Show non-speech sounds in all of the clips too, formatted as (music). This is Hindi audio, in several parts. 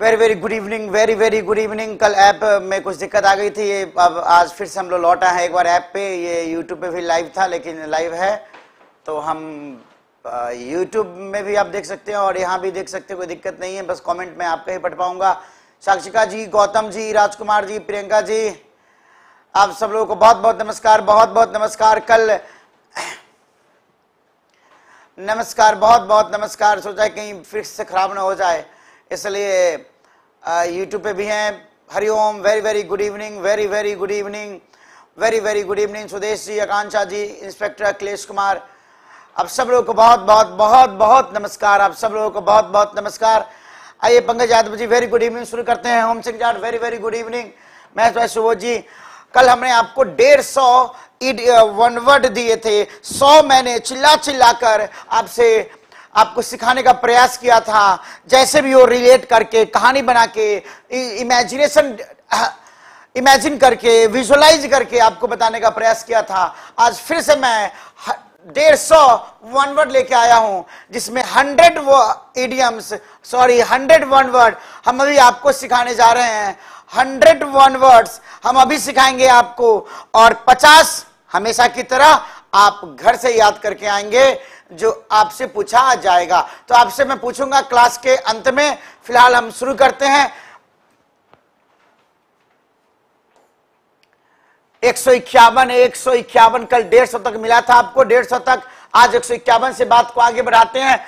Very very good evening very very good evening कल ऐप में कुछ दिक्कत आ गई थी ये अब आज फिर से हम लोग लौटा है एक बार ऐप पे ये यूट्यूब पे भी लाइव था लेकिन लाइव है तो हम यूट्यूब में भी आप देख सकते हैं और यहाँ भी देख सकते हैं कोई दिक्कत नहीं है बस कमेंट में आपका ही पढ़ पाऊंगा साक्षिका जी गौतम जी राजकुमार जी प्रियंका जी आप सब लोगों को बहुत बहुत नमस्कार बहुत बहुत नमस्कार कल नमस्कार बहुत बहुत नमस्कार सोचा कहीं फिर से खराब ना हो जाए इसलिए यूट्यूब पे भी हैं Hariom very very good evening very very good evening very very good evening Sudesh ji Akanksha ji inspector Akhilesh Kumar आप सब लोगों को बहुत बहुत बहुत बहुत नमस्कार आप सब लोगों को बहुत बहुत नमस्कार आइए Pankaj Yadav ji very good evening शुरू करते हैं Hom Singh Jat very very good evening Mahesh भाई सुबोध जी कल हमने आपको डेढ़ सौ वन वर्ड दिए थे सौ मैंने चिल्ला चिल्ला कर आपसे आपको सिखाने का प्रयास किया था जैसे भी वो रिलेट करके कहानी बना के इमेजिनेशन इमेजिन करके विजुअलाइज करके आपको बताने का प्रयास किया था आज फिर से मैं डेढ़ सौ वन वर्ड लेके आया हूं जिसमें hundred idioms sorry hundred one word हम अभी आपको सिखाने जा रहे हैं हंड्रेड वन वर्ड्स हम अभी सिखाएंगे आपको और पचास हमेशा की तरह आप घर से याद करके आएंगे जो आपसे पूछा जाएगा तो आपसे मैं पूछूंगा क्लास के अंत में फिलहाल हम शुरू करते हैं एक सौ इक्यावन एक सौ इक्यावन कल डेढ़ सौ तक मिला था आपको डेढ़ सौ तक आज एक सौ इक्यावन से बात को आगे बढ़ाते हैं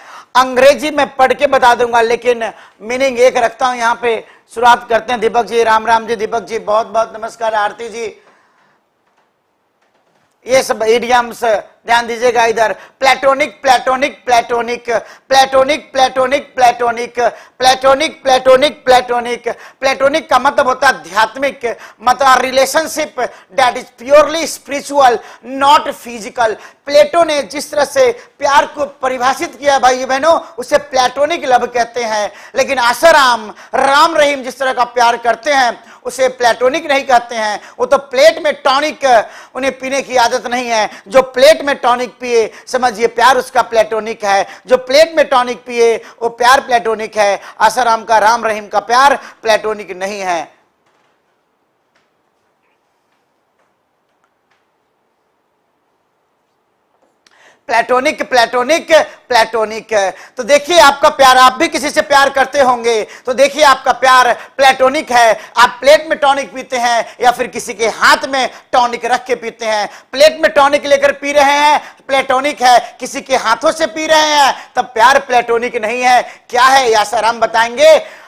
अंग्रेजी में पढ़ के बता दूंगा लेकिन मीनिंग एक रखता हूं यहां पे शुरुआत करते हैं दीपक जी राम राम जी दीपक जी बहुत बहुत नमस्कार आरती जी ये सब इडियम्स ध्यान दीजिएगा इधर platonic platonic platonic platonic platonic platonic platonic platonic platonic platonic का मतलब होता है आध्यात्मिक मतलब relationship that is purely spiritual not physical Plato ने जिस तरह से प्यार को परिभाषित किया भाई बहनों उसे प्लेटोनिक लव कहते हैं लेकिन आसाराम राम रहीम जिस तरह का प्यार करते हैं उसे प्लेटोनिक नहीं कहते हैं वो तो प्लेट में टॉनिक उन्हें पीने की आदत नहीं है जो प्लेट में में टॉनिक पिए समझिए प्यार उसका प्लेटोनिक है जो प्लेट में टॉनिक पिए वो प्यार प्लेटोनिक है आसाराम का राम रहीम का प्यार प्लेटोनिक नहीं है प्लेटोनिक प्लेटोनिक प्लेटोनिक तो देखिए आपका प्यार आप भी किसी से प्यार करते होंगे तो देखिए आपका प्यार प्लेटोनिक है आप प्लेट में टॉनिक पीते हैं या फिर किसी के हाथ में टॉनिक रख के पीते हैं प्लेट में टॉनिक लेकर पी रहे हैं प्लेटोनिक है किसी के हाथों से पी रहे हैं तब प्यार प्लेटोनिक नहीं है क्या है या सर हम बताएंगे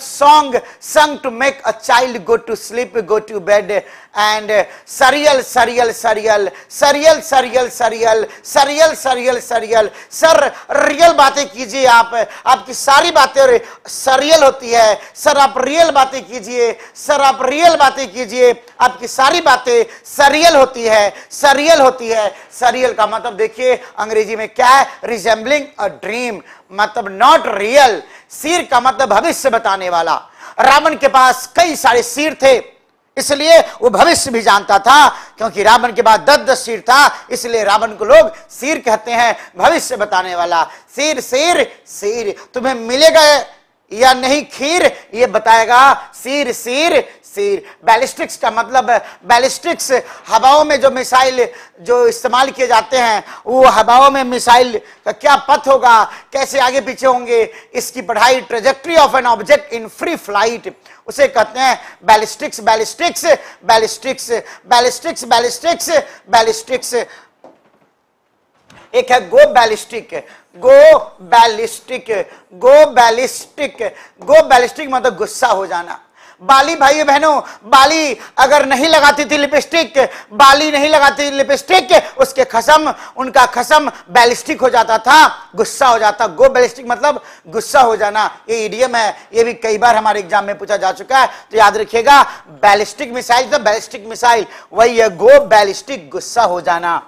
song sung to make a child go to sleep, go to bed and surreal surreal surreal surreal surreal surreal surreal surreal surreal surreal बातें कीजिए आप आपकी सारी बातें सरियल होती है सर आप रियल बातें कीजिए सर आप रियल बातें कीजिए आपकी सारी बातें सरियल होती है सरियल होती है सरियल का मतलब देखिए अंग्रेजी में क्या है रिजेंबलिंग अ ड्रीम मतलब नॉट रियल सिर का मतलब भविष्य बताने वाला रावण के पास कई सारे सिर थे इसलिए वो भविष्य भी जानता था क्योंकि रावण के बाद दद्द दस था इसलिए रावण को लोग शीर कहते हैं भविष्य बताने वाला शीर शीर शीर तुम्हें मिलेगा या नहीं खीर ये बताएगा सीर सीर सीर बैलिस्टिक्स का मतलब बैलिस्टिक्स हवाओं में जो मिसाइल जो इस्तेमाल किए जाते हैं वो हवाओं में मिसाइल का क्या पथ होगा कैसे आगे पीछे होंगे इसकी पढ़ाई trajectory of an object in free flight उसे कहते हैं ballistics ballistics ballistics ballistics ballistics ballistics एक है go ballistic go ballistic go ballistic go ballistic मतलब गुस्सा हो जाना बाली भाइयों बहनों बाली अगर नहीं लगाती थी लिपस्टिक बाली नहीं लगाती थी लिपस्टिक उसके खसम उनका खसम बैलिस्टिक हो जाता था गुस्सा हो जाता गो बैलिस्टिक मतलब गुस्सा हो जाना ये इडियम है ये भी कई बार हमारे एग्जाम में पूछा जा चुका है तो याद रखिएगा बैलिस्टिक मिसाइल तो बैलिस्टिक मिसाइल वही है गो बैलिस्टिक गुस्सा हो जाना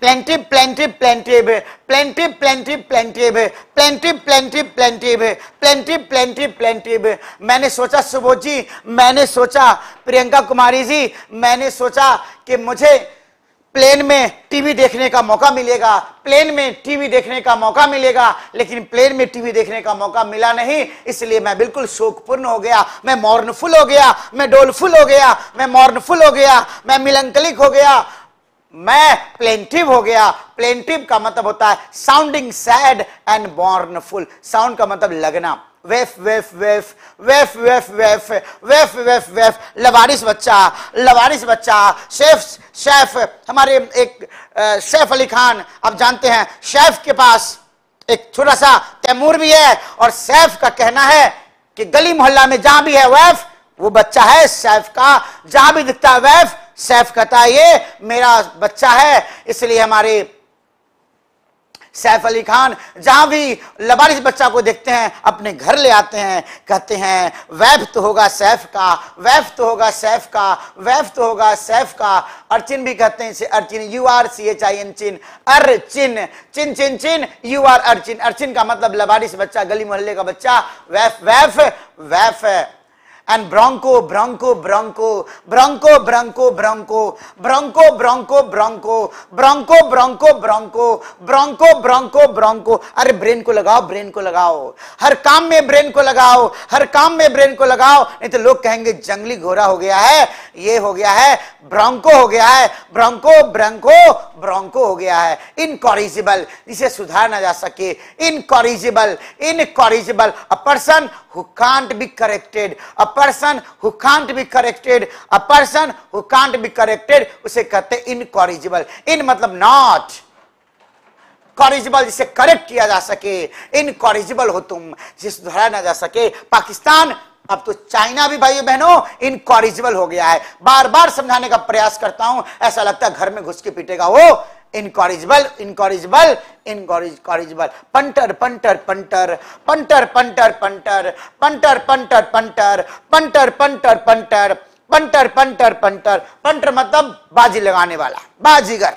plenty plenty plenty be plenty plenty plenty be plenty plenty plenty be maine socha Subodh जी मैंने सोचा प्रियंका कुमारी जी मैंने सोचा ki mujhe प्लेन में टीवी देखने का मौका मिलेगा प्लेन में टीवी देखने का मौका मिलेगा लेकिन प्लेन में टीवी देखने का मौका मिला नहीं इसलिए मैं बिल्कुल शोकपूर्ण हो गया मैं मॉर्नफुल हो गया मैं डोलफुल हो गया मैं मॉर्नफुल हो गया मैं मिलंकलिक हो गया मैं प्लेंटिव हो गया प्लेंटिव का मतलब होता है sounding sad and full sound का मतलब लगना वेफ वेफ वेफ वेफ वेफ वेफ वेफ वेफ वेफ लवारिस बच्चा लवारिस बच्चा शेफ शेफ हमारे एक शेफ अली खान आप जानते हैं शेफ के पास एक छोटा सा तैमूर भी है और सैफ का कहना है कि गली मोहल्ला में जहां भी है वैफ वो बच्चा है सैफ का जहां भी दिखता है वैफ सैफ कहता है ये मेरा बच्चा है इसलिए हमारे सैफ अली खान जहां भी लबारिस बच्चा को देखते हैं अपने घर ले आते हैं कहते हैं वैफ तो होगा सैफ का वैफ तो होगा सैफ का वैफ तो होगा सैफ का अर्चिन भी कहते हैं इसे urchin U R C H I N chin ur chin chin chin chin U R urchin urchin का मतलब लबारिस बच्चा गली मोहल्ले का बच्चा waif waif waif waif and Bronco, Bronco, Bronco, Bronco, Bronco, Bronco, Bronco, Bronco, Bronco, Bronco, Bronco, Bronco, Bronco, Bronco, Bronco. अरे ब्रेन को लगाओ ब्रेन को लगाओ हर काम में ब्रेन को लगाओ हर काम में ब्रेन को लगाओ नहीं तो लोग कहेंगे जंगली घोड़ा हो गया है ये हो गया है ब्रोंको हो गया है ब्रोंको ब्रोंको ब्रोंको हो गया है इनकॉरिजिबल इसे ना जा सके incorrigible incorrigible a person who can't be corrected a person who can't be corrected a person who can't be corrected use kehte incorrigible in matlab not corrigible जिसे करेक्ट किया जा सके इनकॉरिजिबल हो तुम जिसे सुधारा ना जा सके पाकिस्तान अब तो चाइना भी भाइयों बहनों इनकॉरिजिबल हो गया है बार बार समझाने का प्रयास करता हूं ऐसा लगता है घर में घुस के पीटेगा वो incorrigible incorrigible incorrigible punter punter punter punter punter punter punter punter punter punter punter punter punter punter punter punter मतलब बाजी लगाने वाला बाजीगर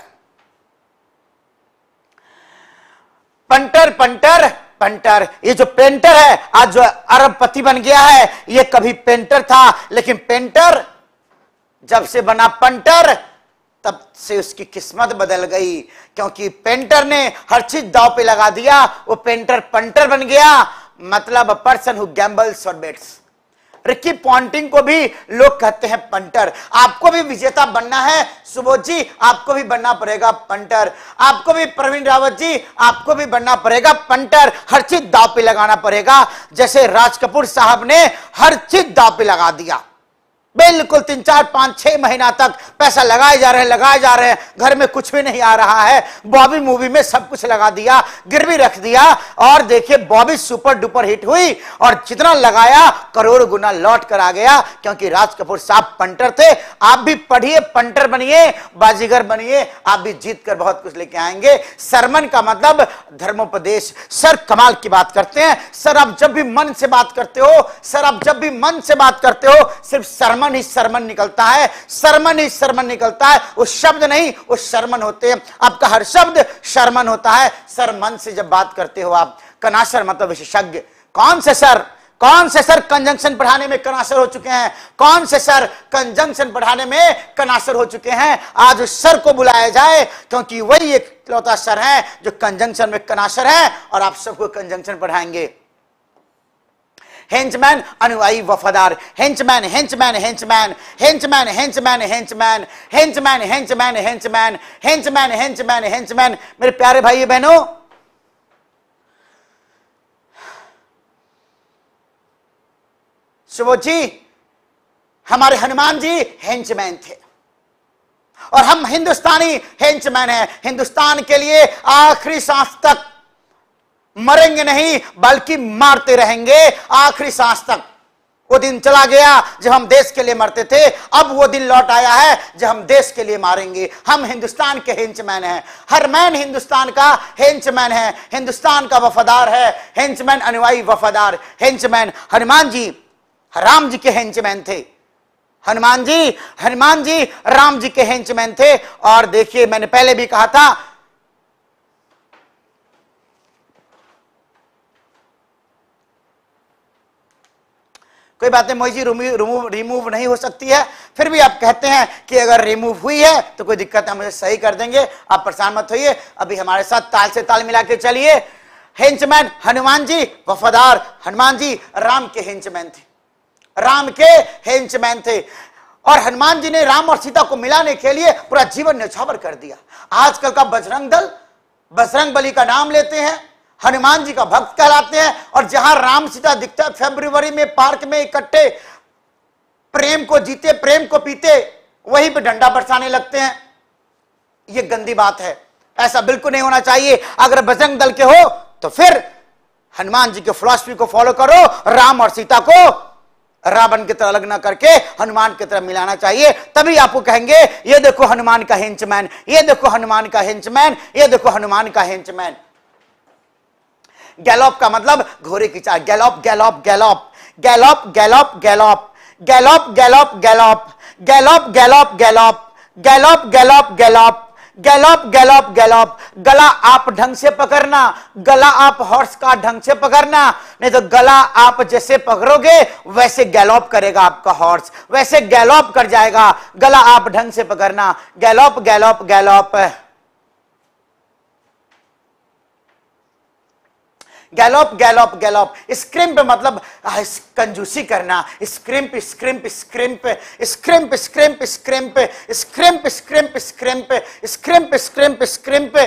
पंटर पंटर पेंटर ये जो पेंटर है आज जो अरबपति बन गया है ये कभी पेंटर था लेकिन पेंटर जब से बना पंटर तब से उसकी किस्मत बदल गई क्योंकि पेंटर ने हर चीज दाव पे लगा दिया वो पेंटर पंटर बन गया मतलब a person who gambles or bets Ricky Ponting को भी लोग कहते हैं पंटर आपको भी विजेता बनना है सुबोध जी आपको भी बनना पड़ेगा पंटर आपको भी प्रवीण रावत जी आपको भी बनना पड़ेगा पंटर हर चीज दाव पे लगाना पड़ेगा जैसे राज कपूर साहब ने हर चीज दाव पे लगा दिया बिल्कुल तीन चार पांच छह महीना तक पैसा लगाए जा रहे हैं लगाए जा रहे हैं घर में कुछ भी नहीं आ रहा है बॉबी मूवी में सब कुछ लगा दिया गिरवी रख दिया और देखिए बॉबी सुपर डुपर हिट हुई और जितना लगाया करोड़ गुना लौट कर आ गया क्योंकि राज कपूर साहब पंटर थे आप भी पढ़िए पंटर बनिए बाजीगर बनिए आप भी जीत कर बहुत कुछ लेके आएंगे सरमन का मतलब धर्मोपदेश सर कमाल की बात करते हैं सर आप जब भी मन से बात करते हो सर आप जब भी मन से बात करते हो सिर्फ सरमन शर्मन ही शर्मन निकलता है शर्मन ही शर्मन निकलता है उस शब्द नहीं उस शर्मन होते हैं आपका हर शब्द शर्मन होता है शर्मन से जब बात करते हो आप कनाशर मतलब विशेषज्ञ कौन से सर कौन से सर कंजंक्शन पढ़ाने में कनासर हो चुके हैं कौन से सर कंजंक्शन पढ़ाने में कनासर हो चुके हैं आज उस सर को बुलाया जाए क्योंकि वही एक लौता सर है जो कंजंक्शन में कनासर है और आप सबको कंजंक्शन पढ़ाएंगे हेंचमैन अनुयायी वफादार henchman henchman henchman henchman henchman henchman henchman henchman henchman henchman henchman henchman मेरे प्यारे भाई बहनों सुबोध जी हमारे हनुमान जी हेंचमैन थे और हम हिंदुस्तानी हेंचमैन हैं हिंदुस्तान के लिए आखिरी सांस तक मरेंगे नहीं बल्कि मारते रहेंगे आखिरी सांस तक वो दिन चला गया जब हम देश के लिए मरते थे अब वो दिन लौट आया है जब हम देश के लिए मारेंगे हम हिंदुस्तान के हिंचमैन हैं हर मैन हिंदुस्तान का हेंचमैन है हिंदुस्तान का वफादार है हेंचमैन अनुवाई वफादार हेंचमैन हनुमान जी राम जी के हेंचमैन थे हनुमान जी हनुमान जी राम जी के हेंचमैन थे और देखिए मैंने पहले भी कहा था कोई बात नहीं मोई जी रिमूव रिमूव नहीं हो सकती है फिर भी आप कहते हैं कि अगर रिमूव हुई है तो कोई दिक्कत हम सही कर देंगे आप परेशान मत होइए अभी हमारे साथ ताल से ताल मिला के चलिए हिंचमैन हनुमान जी वफादार हनुमान जी राम के हिंचमैन थे राम के हिंचमैन थे और हनुमान जी ने राम और सीता को मिलाने के लिए पूरा जीवन न्यौछावर कर दिया आजकल का बजरंग दल बजरंग बली का नाम लेते हैं हनुमान जी का भक्त कहलाते हैं और जहां राम सीता दिखता है फेब्रुवरी में पार्क में इकट्ठे प्रेम को जीते प्रेम को पीते वहीं पे डंडा बरसाने लगते हैं ये गंदी बात है ऐसा बिल्कुल नहीं होना चाहिए अगर बजरंग दल के हो तो फिर हनुमान जी के फिलोसफी को फॉलो करो राम और सीता को रावण की तरह अलग ना करके हनुमान की तरह मिलाना चाहिए तभी आपको कहेंगे ये देखो हनुमान का हिंचमैन ये देखो हनुमान का हिंचमैन ये देखो हनुमान का हिंचमैन गैलॉप का मतलब घोड़े की चाल गैलॉप गैलॉप गैलॉप गैलॉप गैलॉप गैलॉप गैलॉप गैलॉप गैलॉप गैलॉप गैलॉप गैलॉप गैलॉप गैलॉप गैलॉप गैलॉप गैलॉप गैलॉप गला आप ढंग से पकड़ना गला आप हॉर्स का ढंग से पकड़ना नहीं तो गला आप जैसे पकड़ोगे वैसे गैलॉप करेगा आपका हॉर्स वैसे गैलॉप कर जाएगा गला आप ढंग से पकड़ना गैलॉप गैलॉप गैलॉप गैलोप गैलोप गैलोप स्क्रिम्प मतलब कंजूसी करना स्क्रिम्प स्क्रिम्प स्क्रिम्प स्क्रिम्प स्क्रिम्प स्क्रिम्प स्क्रिम्प स्क्रिम्प स्क्रिम्प स्क्रिम्प स्क्रिम्प स्क्रिम्प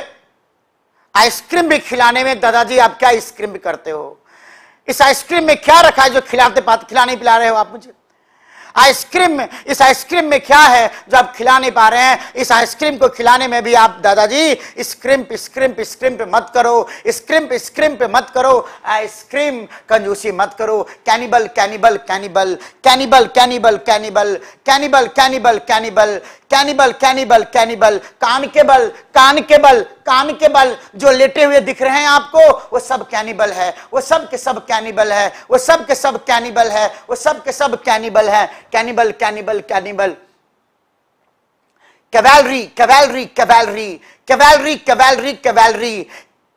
आइसक्रीम भी खिलाने में दादाजी आप क्या आइसक्रीम करते हो इस आइसक्रीम में क्या रखा है जो खिलाते खिलाने पिला रहे हो आप मुझे आइसक्रीम में इस आइसक्रीम में क्या है जो आप खिला नहीं पा रहे हैं इस आइसक्रीम को खिलाने में भी आप दादाजी स्क्रिम्प स्क्रिम्प स्क्रिम्प मत करो स्क्रिम्प स्क्रिम्प मत करो आइसक्रीम कंजूसी मत करो cannibal cannibal cannibal cannibal cannibal cannibal cannibal cannibal cannibal cannibal cannibal cannibal कान के बल कान के बल कान के बल जो लेटे हुए दिख रहे हैं आपको वो सब कैनिबल है वो सब के सब कैनिबल है वो सब के सब कैनिबल है वो सब के सब कैनिबल है cannibal cannibal cannibal cavalry cavalry cavalry cavalry cavalry cavalry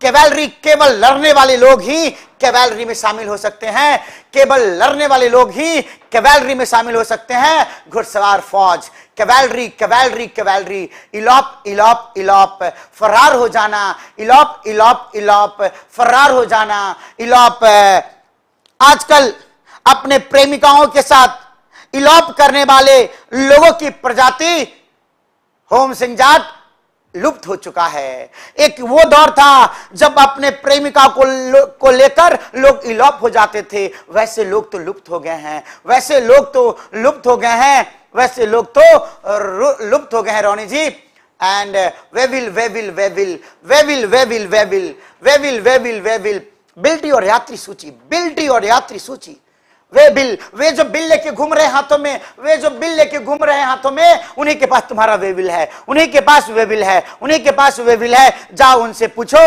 cavalry केवल लड़ने वाले लोग ही कैवेलरी में शामिल हो सकते हैं केवल लड़ने वाले लोग ही कैवेलरी में शामिल हो सकते हैं घुड़सवार फौज cavalry cavalry cavalry elope elope elope फरार हो जाना इलॉप इलॉप इलॉप फरार हो जाना इलॉप आजकल अपने प्रेमिकाओं के साथ इलॉप करने वाले लोगों की प्रजाति होम सिंह जाट लुप्त हो चुका है एक वो दौर था जब अपने प्रेमिका को लो, को लेकर लोग इलोप हो जाते थे वैसे लोग तो लुप्त हो गए हैं वैसे लोग तो लुप्त हो गए हैं वैसे लोग तो लुप्त हो गए हैं Roni ji and waybill waybill waybill waybill waybill waybill waybill waybill waybill बिल्टी और यात्री सूची बिल्टी और यात्री सूची वे बिल वे जो बिल लेके घूम रहे हाथों में वे जो बिल लेके घूम रहे हाथों में उन्हीं के पास तुम्हारा वे बिल है उन्हीं के पास वे बिल है उन्हीं के पास वे बिल है जाओ उनसे पूछो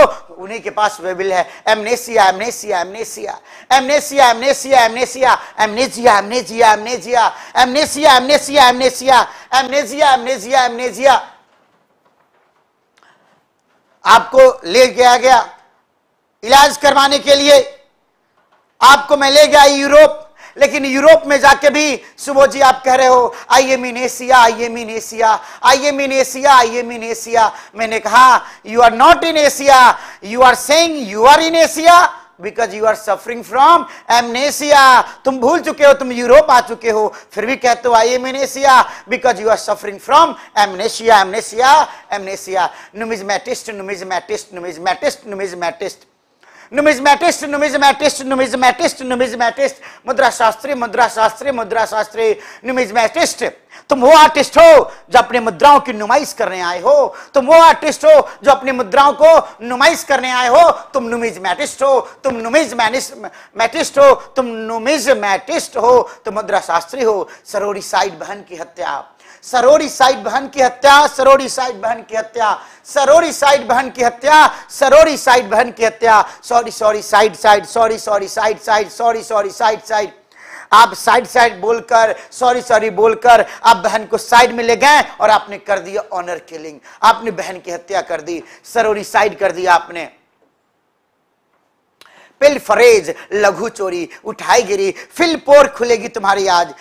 उन्हीं के पास वे बिल है amnesia amnesia amnesia amnesia amnesia amnesia amnesia amnesia amnesia amnesia amnesia amnesia amnesia amnesia एमनेजिया आपको ले गया गया इलाज करवाने के लिए आपको मैं ले गया यूरोप लेकिन यूरोप में जाके भी सुबह जी आप कह रहे हो I am in Asia I am in Asia I am in Asia I am in Asia मैंने कहा you are not in Asia you are saying you are in Asia because you are suffering from amnesia तुम भूल चुके हो तुम यूरोप आ चुके हो फिर भी कहते हो I am in Asia because you are suffering from amnesia amnesia amnesia numismatist numismatist numismatist numismatist numismatist numismatist मुद्रा शास्त्री मुद्रा शास्त्री मुद्रा शास्त्री नुमिज्मेटिस्ट तुम वो आर्टिस्ट हो जो अपने मुद्राओं की नुमाइश करने आए हो तुम वो आर्टिस्ट हो जो अपने मुद्राओं को नुमाइश करने आए हो तुम नुमिज्मेटिस्ट हो तुम नुमिज्मेटिस्ट हो तुम नुमिज्मेटिस्ट हो तुम मुद्रा शास्त्री हो सरोरी साइड बहन की हत्या सरोरी साइड बहन की हत्या सरोरी साइड बहन की हत्या सरोरी साइड बहन की हत्या सरोरी साइड बहन की हत्या sorry sorry side side sorry sorry side side sorry sorry side side आप साइड साइड बोलकर सॉरी सॉरी बोलकर आप बहन को साइड में ले गए और आपने कर दिया ऑनर किलिंग आपने बहन की हत्या कर दी सरोरी साइड कर दिया आपने फरेज लघु चोरी उठाई गिरी फिल पोर खुलेगी तुम्हारी आज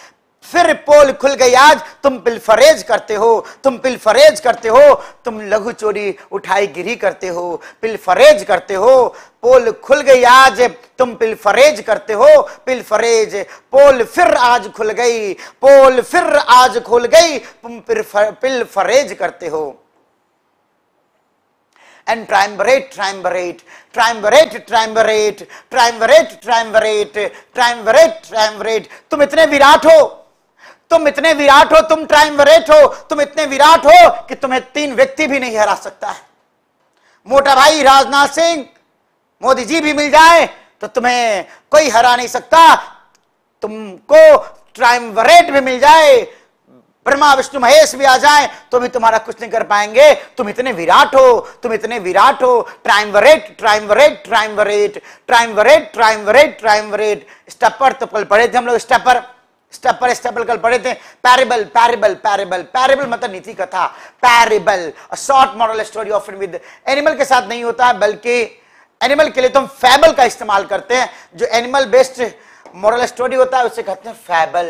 फिर पोल खुल गई आज तुम पिलफरेज करते हो तुम पिलफरेज करते हो तुम लघु चोरी उठाई गिरी करते हो पिलफरेज करते हो पोल खुल गई आज तुम पिलफरेज करते हो पिलफरेज पोल फिर आज खुल गई पोल फिर आज खुल गई तुम पिलफरेज करते हो एंड ट्राइम्बरेट ट्राइम्बरेट ट्राइम्बरेट ट्राइम्बरेट ट्राइम्बरेट ट्राइम्बरेट ट्राइम्बरेट ट्राइम्बरेट तुम इतने विराट हो तुम इतने विराट हो तुम ट्राइम हो तुम इतने विराट हो कि तुम्हें तीन व्यक्ति भी नहीं हरा सकता है मोटा भाई राजनाथ सिंह मोदी जी भी मिल जाए तो तुम्हें कोई हरा नहीं सकता तुमको ट्राइम भी मिल जाए ब्रह्मा विष्णु महेश भी आ जाए तो भी तुम्हारा कुछ नहीं कर पाएंगे तुम इतने विराट हो तुम इतने विराट हो वरेट ट्राइम वरेट ट्राइम वरेट ट्राइम वरेट स्टेपर तो कल पढ़े थे हम लोग स्टेपर स्टेप पर स्टेपल कल पढ़े थे पैरेबल पैरेबल पैरेबल पैरेबल मतलब नीति कथा parable short moral story of with animal के साथ नहीं होता है बल्कि एनिमल के लिए तो हम फैबल का इस्तेमाल करते हैं जो एनिमल बेस्ड मॉरल स्टोरी होता है उसे कहते हैं fable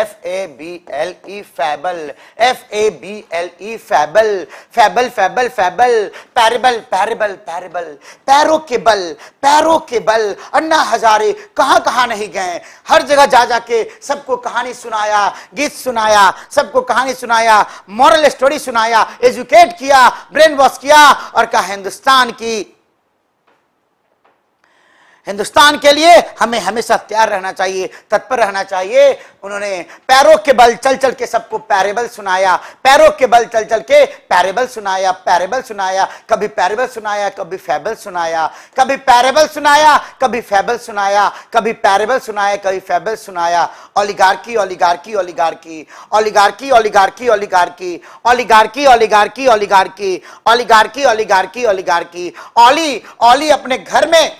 F A B L E fable F A B L E fable fable fable fable parable parable parable पैरों के बल पैरों के बल अन्ना हजारे कहाँ कहाँ नहीं गए हर जगह जा जाके सबको कहानी सुनाया गीत सुनाया सबको कहानी सुनाया मॉरल स्टोरी सुनाया एजुकेट किया ब्रेन वॉश किया और कहा हिंदुस्तान की हिंदुस्तान के लिए हमें हमेशा तैयार रहना चाहिए तत्पर रहना चाहिए उन्होंने पैरों के बल चल चल के सबको पैरेबल सुनाया पैरों के बल चल चल के पैरेबल सुनाया पैरेबल सुनाया कभी पैरेबल सुनाया कभी फैबल सुनाया कभी पैरेबल सुनाया कभी फैबल सुनाया कभी पैरेबल सुनाया कभी फैबल सुनाया oligarchy oligarchy oligarchy oligarchy oligarchy oligarchy oligarchy oligarchy oligarchy oligarchy oligarchy oligarchy ओली ओली अपने घर में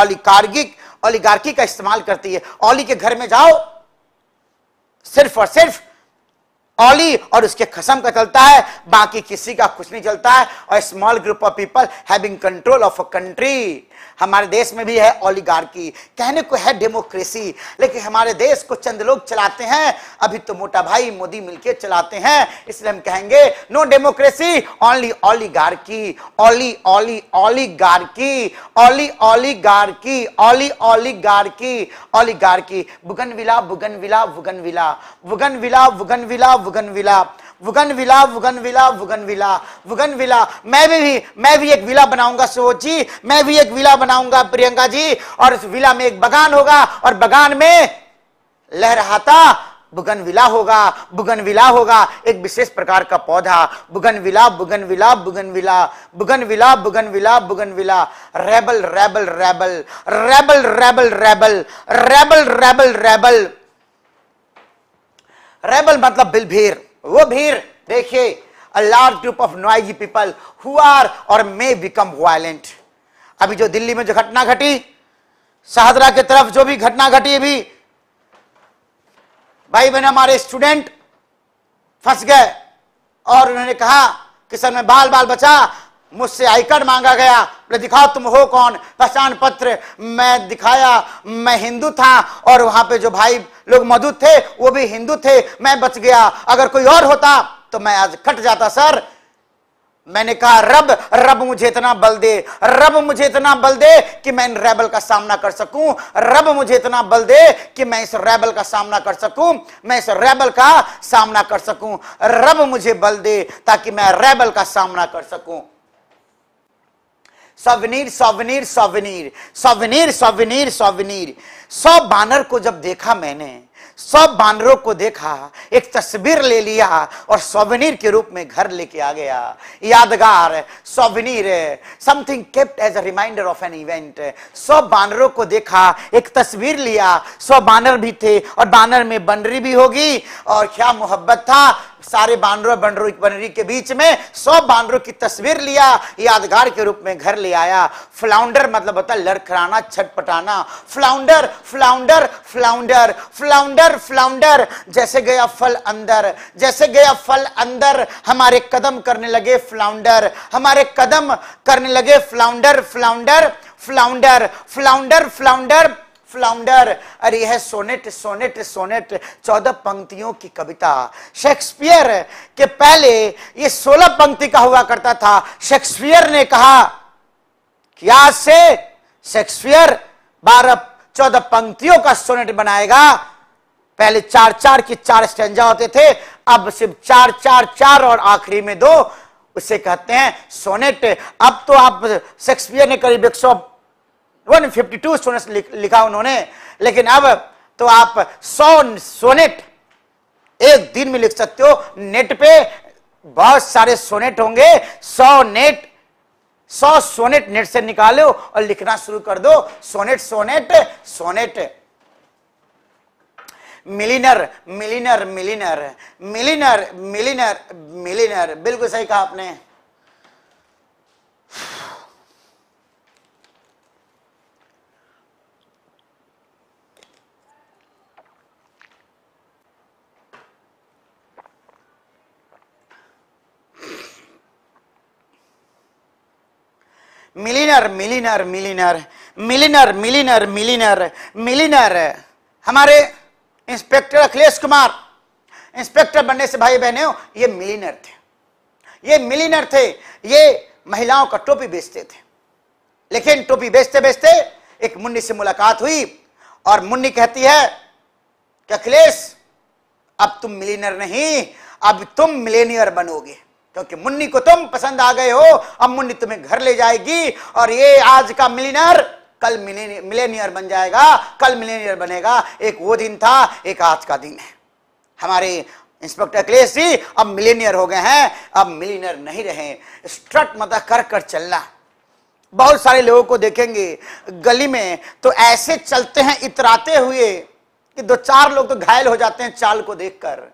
ऑलिकार्गिक ऑलिगार्की का इस्तेमाल करती है ओली के घर में जाओ सिर्फ और सिर्फ ओली और उसके खसम का चलता है बाकी किसी का कुछ नहीं चलता है और small group of people having control of a country हमारे देश में भी है ओलीगार्की कहने को है डेमोक्रेसी लेकिन हमारे देश को चंद लोग चलाते हैं अभी तो मोटा भाई मोदी मिलकर चलाते हैं इसलिए हम कहेंगे नो डेमोक्रेसी ओनली ओलीगार्की ओली ओली ओलीगार्की ओली ओलीगार्की ओली oligarchy oligarchy bougainvillea bougainvillea bougainvillea bougainvillea bougainvillea bougainvillea bougainvillea मैं भी, भी मैं भी एक विला बनाऊंगा सुबोध जी मैं भी एक विला बनाऊंगा प्रियंका जी और उस विला में एक बगान होगा और बगान में लहराता बुगन विला होगा बुगन विला होगा एक विशेष प्रकार का पौधा bougainvillea bougainvillea bougainvillea bougainvillea bougainvillea bougainvillea rabble rabble rabble rabble rabble rabble rabble rabble rabble rabble मतलब बिलभेर वो भीड़ देखिए a large group of noisy people who are or may become violent अभी जो दिल्ली में जो घटना घटी शाहदरा की तरफ जो भी घटना घटी अभी भाई बहन हमारे स्टूडेंट फंस गए और उन्होंने कहा कि सर मैं बाल बाल बचा मुझसे आई कार्ड मांगा गया बोले दिखाओ तुम हो कौन पहचान पत्र मैं दिखाया मैं हिंदू था और वहां पे जो भाई लोग मौजूद थे वो भी हिंदू थे मैं बच गया अगर कोई और होता तो मैं आज कट जाता सर मैंने कहा रब रब मुझे इतना बल दे रब मुझे इतना बल दे कि मैं इन रैबल का सामना कर सकूं रब मुझे इतना बल दे कि मैं इस रैबल का सामना कर सकूं मैं इस रैबल का सामना कर सकूं रब मुझे बल दे ताकि मैं रैबल का सामना कर सकूं सवनीर सवनीर सवनीर सवनीर सवनीर सवनीर सौ बानर को जब देखा मैंने सौ बानरों को देखा एक तस्वीर ले लिया और सोवनीर के रूप में घर लेके आ गया यादगार souvenir something kept as a reminder of an event सौ बानरों को देखा एक तस्वीर लिया सौ बानर भी थे और बानर में बनरी भी होगी और क्या मोहब्बत था सारे बानरों बनरू बनरी के बीच में सौ बानरों की तस्वीर लिया यादगार के रूप में घर ले आया फ्लाउंडर मतलब होता लड़खड़ाना छटपटाना flounder flounder flounder flounder flounder जैसे गया फल अंदर जैसे गया फल अंदर हमारे कदम करने लगे फ्लाउंडर हमारे कदम करने लगे flounder flounder flounder flounder flounder flounder अरे यह सोनेट सोनेट सोनेट चौदह पंक्तियों की कविता शेक्सपियर के पहले ये सोलह पंक्ति का हुआ करता था शेक्सपियर ने कहा कि आज से शेक्सपियर बारह चौदह पंक्तियों का सोनेट बनाएगा पहले चार चार की चार स्टेंजा होते थे अब सिर्फ चार चार चार और आखिरी में दो उसे कहते हैं सोनेट अब तो आप शेक्सपियर ने करीब एक सौ फिफ्टी टू सोनेट लिखा उन्होंने लेकिन अब तो आप सौ सोनेट एक दिन में लिख सकते हो नेट पे बहुत सारे सोनेट होंगे सौ नेट सौ सोनेट नेट से निकालो और लिखना शुरू कर दो sonnet sonnet sonnet milliner milliner milliner milliner milliner milliner बिल्कुल सही कहा आपने milliner milliner milliner milliner milliner milliner milliner हमारे इंस्पेक्टर अखिलेश कुमार इंस्पेक्टर बनने से भाई बहने ये मिलीनर थे ये मिलीनर थे ये महिलाओं का टोपी बेचते थे लेकिन टोपी बेचते बेचते एक मुन्नी से मुलाकात हुई और मुन्नी कहती है कि अखिलेश अब तुम मिलीनर नहीं अब तुम मिलेनियर बनोगे क्योंकि मुन्नी को तुम पसंद आ गए हो अब मुन्नी तुम्हें घर ले जाएगी और ये आज का मिलीनर कल मिलेनियर बन जाएगा कल मिलेनियर बनेगा एक वो दिन था एक आज का दिन है हमारे इंस्पेक्टर अखिलेश जी अब मिलेनियर हो गए हैं अब मिलीनियर नहीं रहे स्ट्रट मत कर कर चलना बहुत सारे लोगों को देखेंगे गली में तो ऐसे चलते हैं इतराते हुए कि दो चार लोग तो घायल हो जाते हैं चाल को देखकर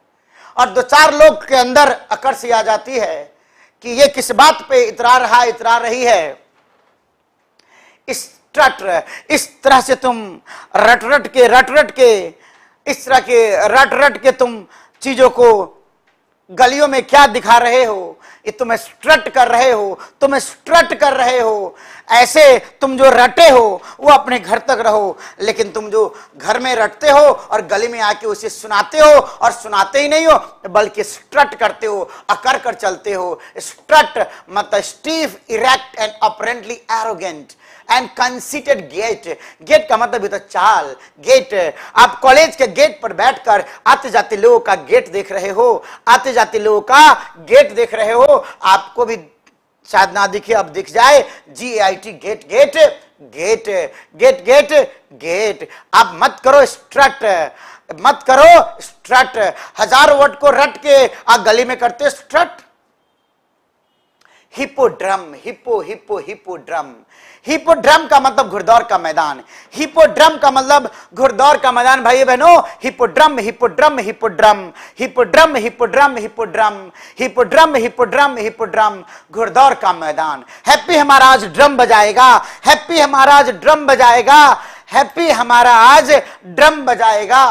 और दो चार लोग के अंदर अकर्ष आ जाती है कि ये किस बात पे इतरा रहा इतरा रही है इस ट्रट इस तरह से तुम रट रट के रट रट के इस तरह के रट रट के तुम चीजों को गलियों में क्या दिखा रहे हो ये तुम स्ट्रट कर रहे हो तुम स्ट्रट कर रहे हो ऐसे तुम जो रटे हो वो अपने घर तक रहो लेकिन तुम जो घर में रटते हो और गली में आके उसे सुनाते हो और सुनाते ही नहीं हो बल्कि स्ट्रट करते हो अकर कर चलते हो स्ट्रट मतलब stiff erect and apparently arrogant and conceited gait gait का मतलब होता चाल गेट आप कॉलेज के गेट पर बैठकर आते जाते लोगों का गेट देख रहे हो आते जाते लोगों का गेट देख रहे हो आपको भी शायद ना दिखे अब दिख जाए G I T gait gait gait gait gait gait आप मत करो स्ट्रट मत करो स्ट्रट हजार वर्ड को रट के आप गली में करते strut hippodrome hippo hippo hippodrome hippodrome का मतलब घुड़दौर का मैदान हिपोड्रम का मतलब घुड़दौर का मैदान भाई बहनों हिपोड्रम हिपोड्रम हिपोड्रम हिपोड्रम हिपोड्रम हिपोड्रम हिपोड्रम हिपोड्रम हिपोड्रम घुड़दौर का मैदान हैप्पी हमारा आज ड्रम बजाएगा हैप्पी हमारा आज ड्रम बजाएगा हैप्पी हमारा आज ड्रम बजाएगा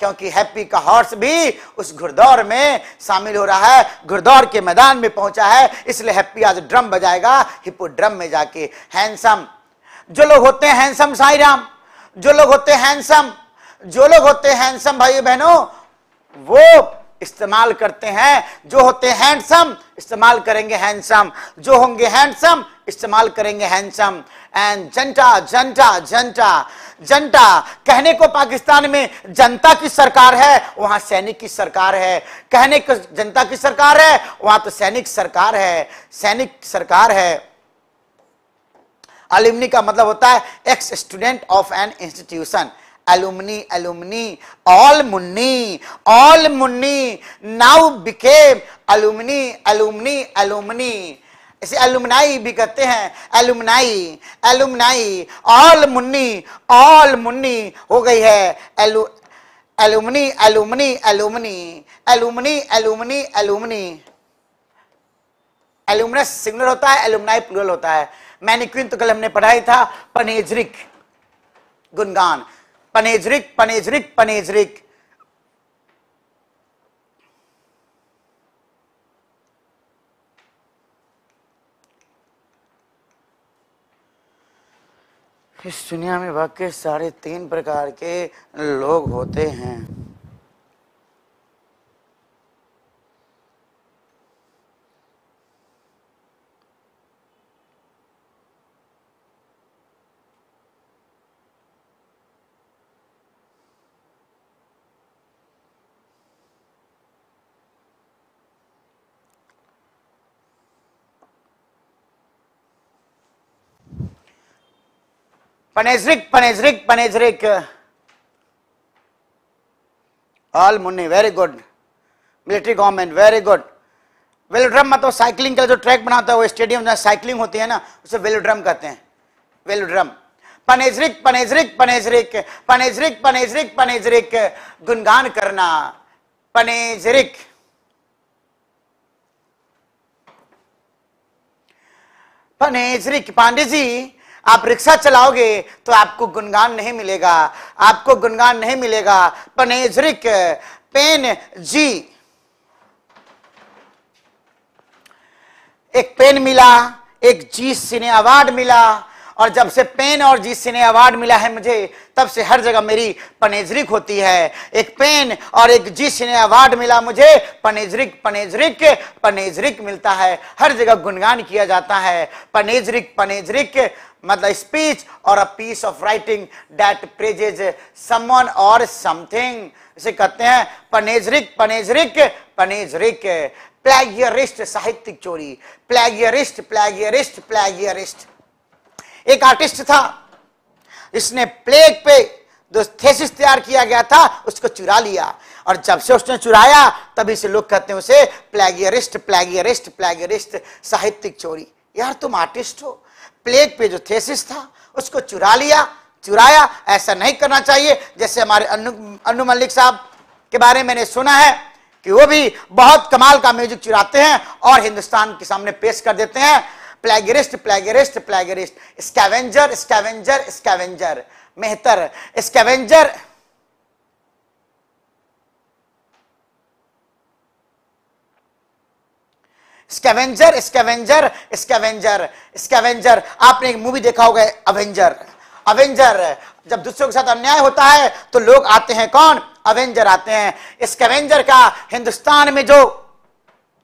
क्योंकि हैप्पी का हॉर्स भी उस घुड़दौड़ में शामिल हो रहा है घुड़दौड़ के मैदान में पहुंचा है इसलिए हैप्पी आज ड्रम बजाएगा हिपो ड्रम में जाके हैंसम जो लोग होते हैं हैंसम साई राम जो लोग होते हैं हैंसम जो लोग होते हैं हैंसम भाई बहनों वो इस्तेमाल करते हैं जो होते हैं हैंडसम इस्तेमाल करेंगे हैंडसम जो होंगे हैंडसम इस्तेमाल करेंगे हैंडसम एंड जनता जनता जनता जनता कहने को पाकिस्तान में जनता की सरकार है वहां सैनिक की सरकार है कहने को जनता की सरकार है वहां तो सैनिक सरकार है सैनिक सरकार है अलुमनी का मतलब होता है ex student of an institution alumni alumni all Munni all Munni now became alumni alumni alumni इसे एलुमनाई भी कहते हैं alumni alumni all Munni all Munni हो गई है एलु alumni alumni alumni alumni alumni alumni alumnus singular होता है एलुमनाई प्लुरल होता है मैनिक्विन तो कल हमने पढ़ाई था पनेजरिक गुणगान पनेजरिक पनेजरिक पनेजरिक इस दुनिया में वाकई सारे तीन प्रकार के लोग होते हैं Panesirik, Panesirik, Panesirik. All Munni, very good. Military government, very good. Velodrome मतलब साइकिलिंग का जो ट्रैक बनाता है वो स्टेडियम जहाँ साइकिलिंग होती है ना उसे वेलोड्रम कहते हैं वेलोड्रम पनेजरिक पनेजरिक पनेजरिक पनेजरिक पनेजरिक पनेजरिक गुणगान करना पनेजरिक पनेजरिक पांडे जी आप रिक्शा चलाओगे तो आपको गुणगान नहीं मिलेगा आपको गुणगान नहीं मिलेगा पनेजरिक पेन जी एक पेन मिला एक जी सिने अवार्ड मिला और जब से पेन और जी सिने अवार्ड मिला है मुझे तब से हर जगह मेरी पनेजरिक होती है एक पेन और एक जी सिने अवार्ड मिला मुझे पनेजरिक पनेजरिक पनेजरिक मिलता है हर जगह गुणगान किया जाता है पनेजरिक पनेजरिक मतलब speech or a piece of writing that praises someone or something इसे कहते हैं पनेजरिक पनेजरिक पनेजरिक प्लेगियरिस्ट साहित्यिक चोरी प्लेगियरिस्ट प्लेगियरिस्ट प्लेगियरिस्ट एक आर्टिस्ट था इसने प्लेग पे जो थेसिस तैयार किया गया था उसको चुरा लिया और जब से उसने चुराया तभी से लोग कहते हैं उसे प्लेगियरिस्ट प्लेगियरिस्ट प्लेगियरिस्ट साहित्यिक चोरी यार तुम आर्टिस्ट हो प्लेग पे जो थेसिस था उसको चुरा लिया चुराया ऐसा नहीं करना चाहिए जैसे हमारे अनु अनु मल्लिक साहब के बारे में मैंने सुना है कि वो भी बहुत कमाल का म्यूजिक चुराते हैं और हिंदुस्तान के सामने पेश कर देते हैं plagiarist plagiarist plagiarist scavenger scavenger scavenger मेहतर scavenger scavenger scavenger scavenger scavenger आपने एक मूवी देखा होगा अवेंजर अवेंजर जब दूसरों के साथ अन्याय होता है तो लोग आते हैं कौन अवेंजर आते हैं स्कैवेंजर का हिंदुस्तान में जो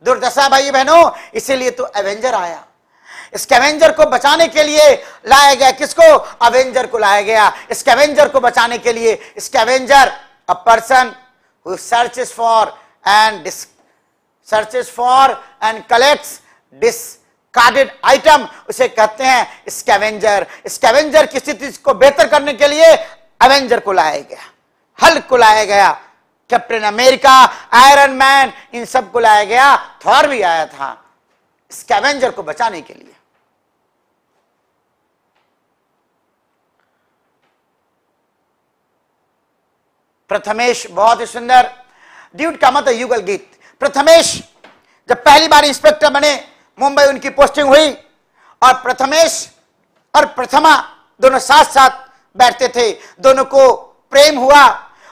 दुर्दशा भाई बहनों इसीलिए तो एवेंजर आया स्केवेंजर को बचाने के लिए लाया गया किसको अवेंजर को लाया गया स्केवेंजर को बचाने के लिए scavenger a person who searches for and searches for and collects discarded item उसे कहते हैं स्केवेंजर स्केवेंजर की स्थिति को बेहतर करने के लिए अवेंजर को लाया गया हल्क को लाया गया कैप्टन अमेरिका आयरन मैन इन सब को लाया गया थॉर भी आया था स्केवेंजर को बचाने के लिए प्रथमेश बहुत ही सुंदर ड्यूट का मत युगल गीत प्रथमेश जब पहली बार इंस्पेक्टर बने मुंबई उनकी पोस्टिंग हुई और प्रथमेश और प्रथमा दोनों साथ साथ बैठते थे दोनों को प्रेम हुआ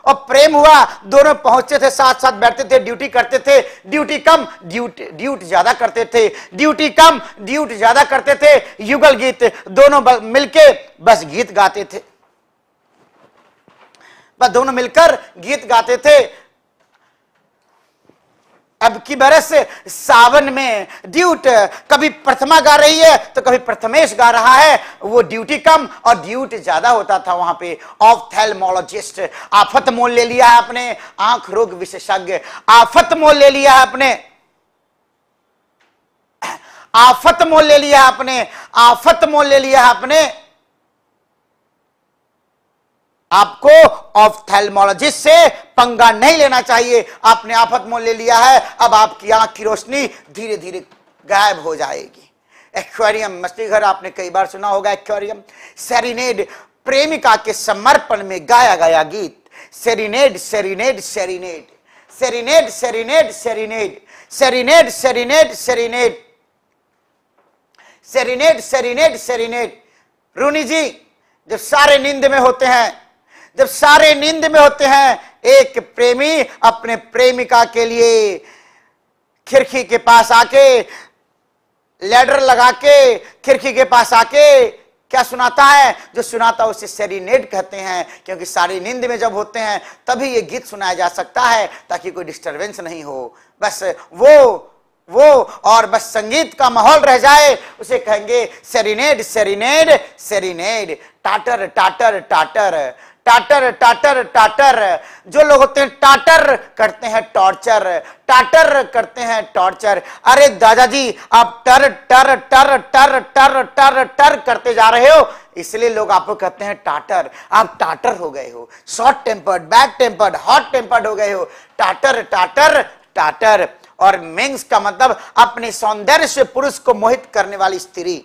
और प्रेम हुआ दोनों पहुंचते थे साथ साथ बैठते थे ड्यूटी करते थे ड्यूटी कम ड्यूटी ड्यूट ज्यादा करते थे ड्यूटी कम ड्यूट ज्यादा करते थे युगल गीत दोनों मिलके बस गीत गाते थे पर दोनों मिलकर गीत गाते थे अब की बरस सावन में ड्यूट कभी प्रथमा गा रही है तो कभी प्रथमेश गा रहा है वो ड्यूटी कम और ड्यूट ज्यादा होता था वहां पे ऑफ्थेलमोलॉजिस्ट आफत मोल ले लिया है आपने आंख रोग विशेषज्ञ आफत मोल ले लिया है आपने आफत मोल ले लिया आपने आफत मोल ले लिया आपने आपको ऑफ्थेलमोलॉजिस्ट से पंगा नहीं लेना चाहिए आपने आफत मोल ले लिया है अब आपकी आंख की रोशनी धीरे धीरे गायब हो जाएगी एक्वेरियम मछली घर आपने कई बार सुना होगा एक्वेरियम सेरिनेड प्रेमिका के समर्पण में गाया गया गीत सेरिनेड serenade serenade serenade serenade serenade serenade serenade serenade serenade serenade सेरिनेड रूनी जी जब सारे नींद में होते हैं जब सारे नींद में होते हैं एक प्रेमी अपने प्रेमिका के लिए खिड़की के पास आके लेडर लगा के खिड़की के पास आके क्या सुनाता है जो सुनाता उसे सेरिनेड कहते हैं क्योंकि सारी नींद में जब होते हैं तभी ये गीत सुनाया जा सकता है ताकि कोई डिस्टरबेंस नहीं हो बस वो वो और बस संगीत का माहौल रह जाए उसे कहेंगे serenade serenade serenade tartar tartar tartar tartar tartar tartar जो लोग होते हैं टाटर करते हैं टॉर्चर टाटर करते हैं टॉर्चर अरे दादाजी आप टर टर टर टर टर टर टर करते जा रहे हो इसलिए लोग आपको कहते हैं टाटर आप टाटर हो गए हो short tempered bad tempered hot tempered हो गए हो टाटर टाटर टाटर और मिंग्स का मतलब अपने सौंदर्य से पुरुष को मोहित करने वाली स्त्री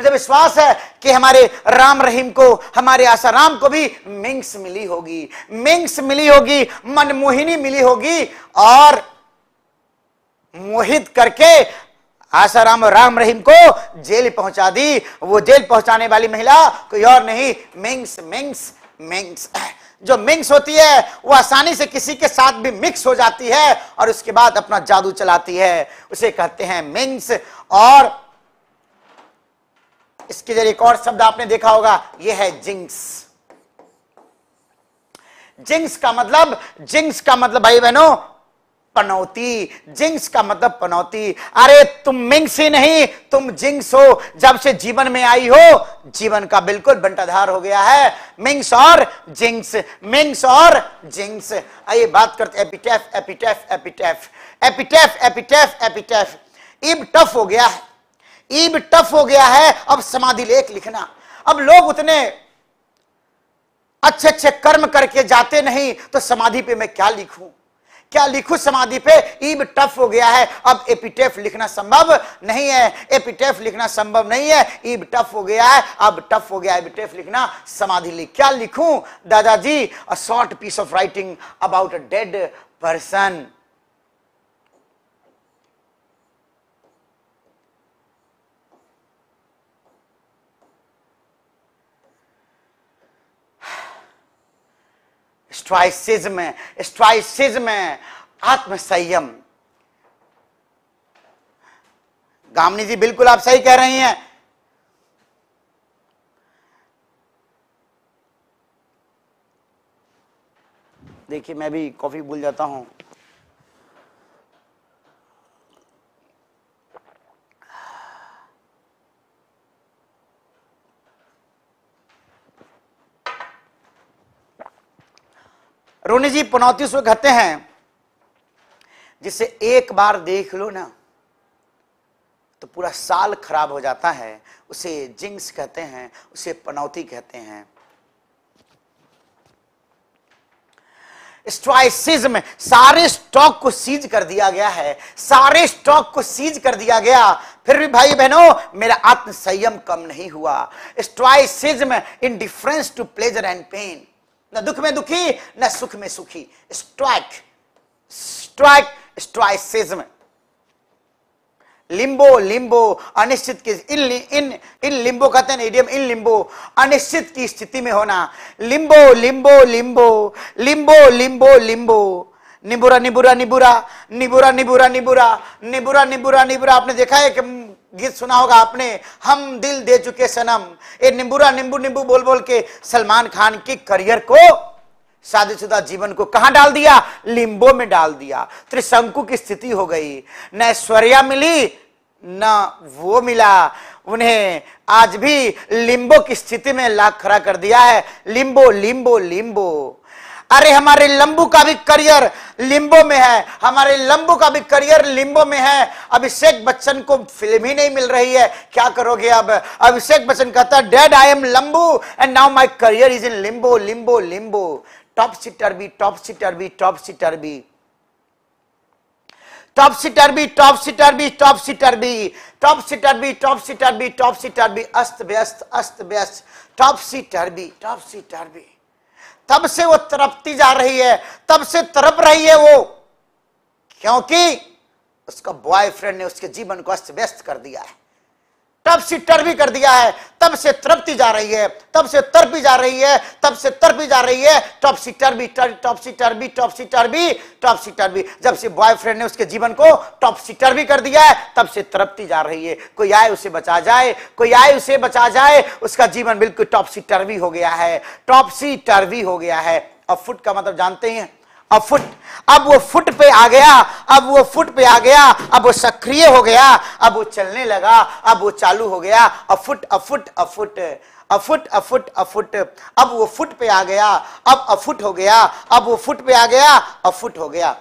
मुझे विश्वास है कि हमारे राम रहीम को हमारे आसाराम को भी मिंग्स मिली होगी मिंग्स मिली होगी मनमोहिनी मिली होगी और मोहित करके आसाराम और राम रहीम को जेल पहुंचा दी वो जेल पहुंचाने वाली महिला कोई और नहीं मिंग्स मिंग्स मिंग्स जो मिंग्स होती है वो आसानी से किसी के साथ भी मिक्स हो जाती है और उसके बाद अपना जादू चलाती है उसे कहते हैं मिंग्स और इसके जरिए एक और शब्द आपने देखा होगा यह है जिंक्स जिंक्स का मतलब जिंक्स का मतलब भाई बहनों पनौती जिंक्स का मतलब पनौती अरे तुम मिंग्स ही नहीं तुम जिंक्स हो जब से जीवन में आई हो जीवन का बिल्कुल बंटाधार हो गया है मिंग्स और जिंक्स मिंग्स और जिंक्स आइए बात करते एपिटेफ एपिटेफ एपिटेफ एपिटेफ एपिटेफ एपिटेफ इब टफ हो गया है ईब टफ हो गया है अब समाधि लेख लिखना अब लोग उतने अच्छे अच्छे कर्म करके जाते नहीं तो समाधि पे मैं क्या लिखूं क्या लिखूं समाधि पे ईब टफ हो गया है अब एपिटेफ लिखना संभव नहीं है एपिटेफ लिखना संभव नहीं है ईब टफ हो गया है अब टफ हो गया एपिटेफ लिखना समाधि लिख क्या लिखूं दादाजी a short piece of writing about a dead person stoicism है स्ट्राइसिज्म है आत्मसंयम गामनी जी बिल्कुल आप सही कह रही हैं देखिए मैं भी कॉफी भूल जाता हूं रोनी जी पुनौती उसको कहते हैं जिसे एक बार देख लो ना तो पूरा साल खराब हो जाता है उसे जिंक्स कहते हैं उसे पनौती कहते हैं स्ट्राइसिज में सारे स्टॉक को सीज कर दिया गया है सारे स्टॉक को सीज कर दिया गया फिर भी भाई बहनों मेरा आत्मसंयम कम नहीं हुआ स्ट्राइसिज में indifference to pleasure and pain न दुख में दुखी न सुख में सुखी स्ट्राइक स्ट्राइक स्ट्राइसिज्म लिंबो लिंबो अनिश्चित की इन इन इन लिंबो कहते हैं इडियम इन लिंबो अनिश्चित की स्थिति में होना लिंबो लिंबो लिंबो लिंबो लिंबो लिंबो निबुरा निबुरा निबुरा निबुरा निबुरा निबुरा निबुरा निबुरा निबुरा आपने देखा है कि गीत सुना होगा आपने हम दिल दे चुके सनम ये निम्बूरा निम्बू निम्बू बोल बोल के सलमान खान की करियर को शादीशुदा जीवन को कहां डाल दिया लिंबो में डाल दिया त्रिशंकु की स्थिति हो गई न ऐश्वर्या मिली न वो मिला उन्हें आज भी लिंबो की स्थिति में लाख खड़ा कर दिया है लिंबो लिंबो लिंबो अरे हमारे लंबू का भी करियर लिंबो में है हमारे लंबू का भी करियर लिंबो में है अभिषेक बच्चन को फिल्म ही नहीं मिल रही है क्या करोगे अब अभिषेक बच्चन कहता है dad I am Lambu and now my career is in limbo limbo limbo topsy-turvy topsy-turvy topsy-turvy topsy-turvy topsy-turvy topsy-turvy topsy-turvy topsy-turvy topsy-turvy अस्त व्यस्त अस्त व्यस्त topsy-turvy topsy-turvy तब से वो तरपती जा रही है तब से तरप रही है वो क्योंकि उसका बॉयफ्रेंड ने उसके जीवन को अस्त व्यस्त कर दिया है तब से टर भी कर दिया है तब से तरपती जा रही है तब से तरपी जा रही है तब से तरपी जा रही है टॉप सी टर्बी टॉप सी भी टॉप सी भी टॉप सी भी जब से बॉयफ्रेंड ने उसके जीवन को टॉप सी भी कर दिया है तब से तरपती जा रही है कोई आए उसे बचा जाए कोई आए उसे बचा जाए उसका जीवन बिल्कुल टॉप सी भी हो गया है टॉप सी भी हो गया है अब फुट का मतलब जानते ही हैं अब फुट अब वो फुट पे आ गया अब वो फुट पे आ गया अब वो सक्रिय हो गया अब वो चलने लगा अब वो चालू हो गया अफुट अफुट अफुट अफुट अफुट अफुट अब वो फुट पे आ गया अब अफुट हो गया अब वो फुट पे आ गया अफुट हो गया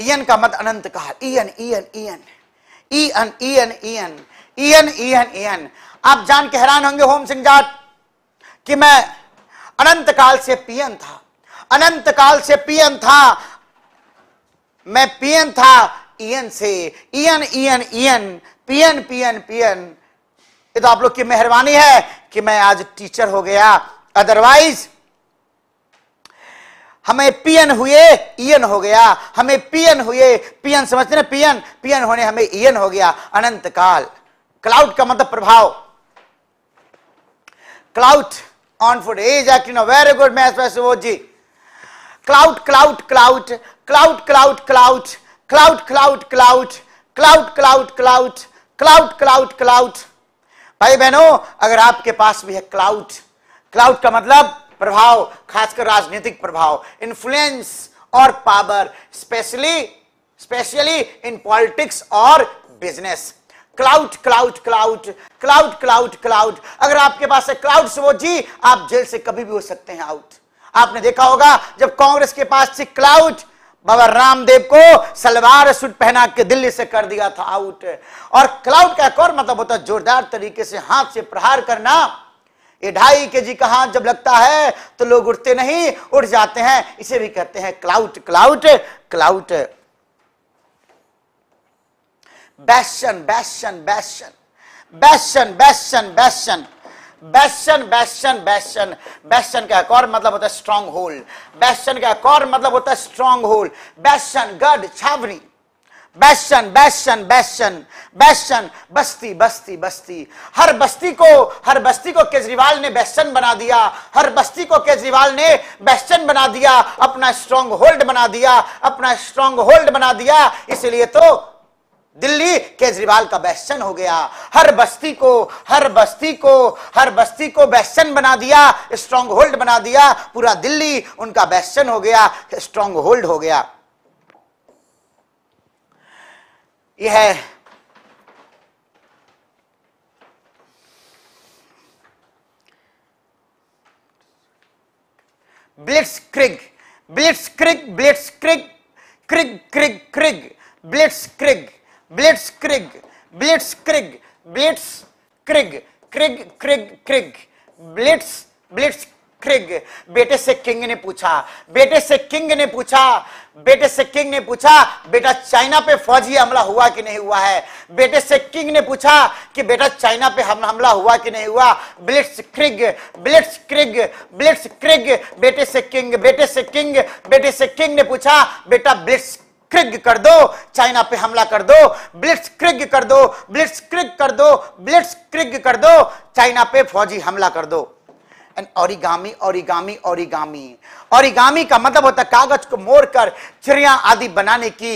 ईयन का मत अनंत कहा aeon aeon aeon aeon aeon aeon aeon aeon aeon आप जान के हैरान होंगे होम सिंह जाट कि मैं अनंत काल से पियन था अनंत काल से पियन था मैं पियन था ईयन से aeon aeon aeon paean paean paean ये तो आप लोग की मेहरबानी है कि मैं आज टीचर हो गया अदरवाइज हमें पियन हुए इयन हो गया हमें पियन हुए पियन समझते ना पियन पियन होने हमें इयन हो गया अनंत काल क्लाउड का मतलब प्रभाव clout on food as acting very good मैं Subodh ji clout clout clout clout clout clout clout clout clout clout clout clout clout clout clout भाई बहनों अगर आपके पास भी है क्लाउड क्लाउड का मतलब प्रभाव खासकर राजनीतिक प्रभाव influence or power especially especially in politics or business clout clout clout clout clout clout अगर आपके पास है क्लाउड वो जी आप जेल से कभी भी हो सकते हैं आउट आपने देखा होगा जब कांग्रेस के पास थी क्लाउड बाबा रामदेव को सलवार सूट पहना के दिल्ली से कर दिया था आउट और क्लाउड का एक और मतलब होता जोरदार तरीके से हाथ से प्रहार करना ये ढाई के जी का हाथ जब लगता है तो लोग उठते नहीं उठ जाते हैं इसे भी कहते हैं clout clout clout bastion bastion bastion bastion bastion bastion bastion bastion bastion bastion का एक और मतलब होता है स्ट्रांग होल्ड बैशन का एक और मतलब होता है स्ट्रांग होल्ड बैसन गढ़ छावनी बैशन बैशन बैशन बैशन बस्ती बस्ती बस्ती हर बस्ती को हर बस्ती को केजरीवाल ने बैशन बना दिया हर बस्ती को केजरीवाल ने बैशन बना दिया अपना स्ट्रांग होल्ड बना दिया अपना स्ट्रांग होल्ड बना दिया इसलिए तो दिल्ली केजरीवाल का बैशन हो गया हर बस्ती को हर बस्ती को हर बस्ती को बैशन बना दिया स्ट्रांग होल्ड बना दिया पूरा दिल्ली उनका बैशन हो गया स्ट्रांग होल्ड हो गया ये है blitzkrieg blitzkrieg blitzkrieg krieg krieg krieg blitzkrieg blitzkrieg blitzkrieg blitzkrieg krieg krieg krieg blitz blitzkrieg बेटे से किंग ने पूछा बेटे से किंग ने पूछा बेटे से किंग ने पूछा बेटा चाइना पे फौजी हमला हुआ कि नहीं हुआ है बेटे से किंग ने पूछा कि बेटा चाइना पे हम हमला हुआ कि नहीं हुआ blitzkrieg blitzkrieg blitzkrieg बेटे से किंग बेटे से किंग बेटे से किंग ने पूछा बेटा ब्लिट्स क्रिग कर दो चाइना पे हमला कर दो ब्लिट्स क्रिग कर दो ब्लिट्स क्रिग कर दो ब्लिट्स क्रिग कर दो चाइना पे फौजी हमला कर दो and origami origami origami origami का मतलब होता है कागज को मोड़कर चिड़िया आदि बनाने की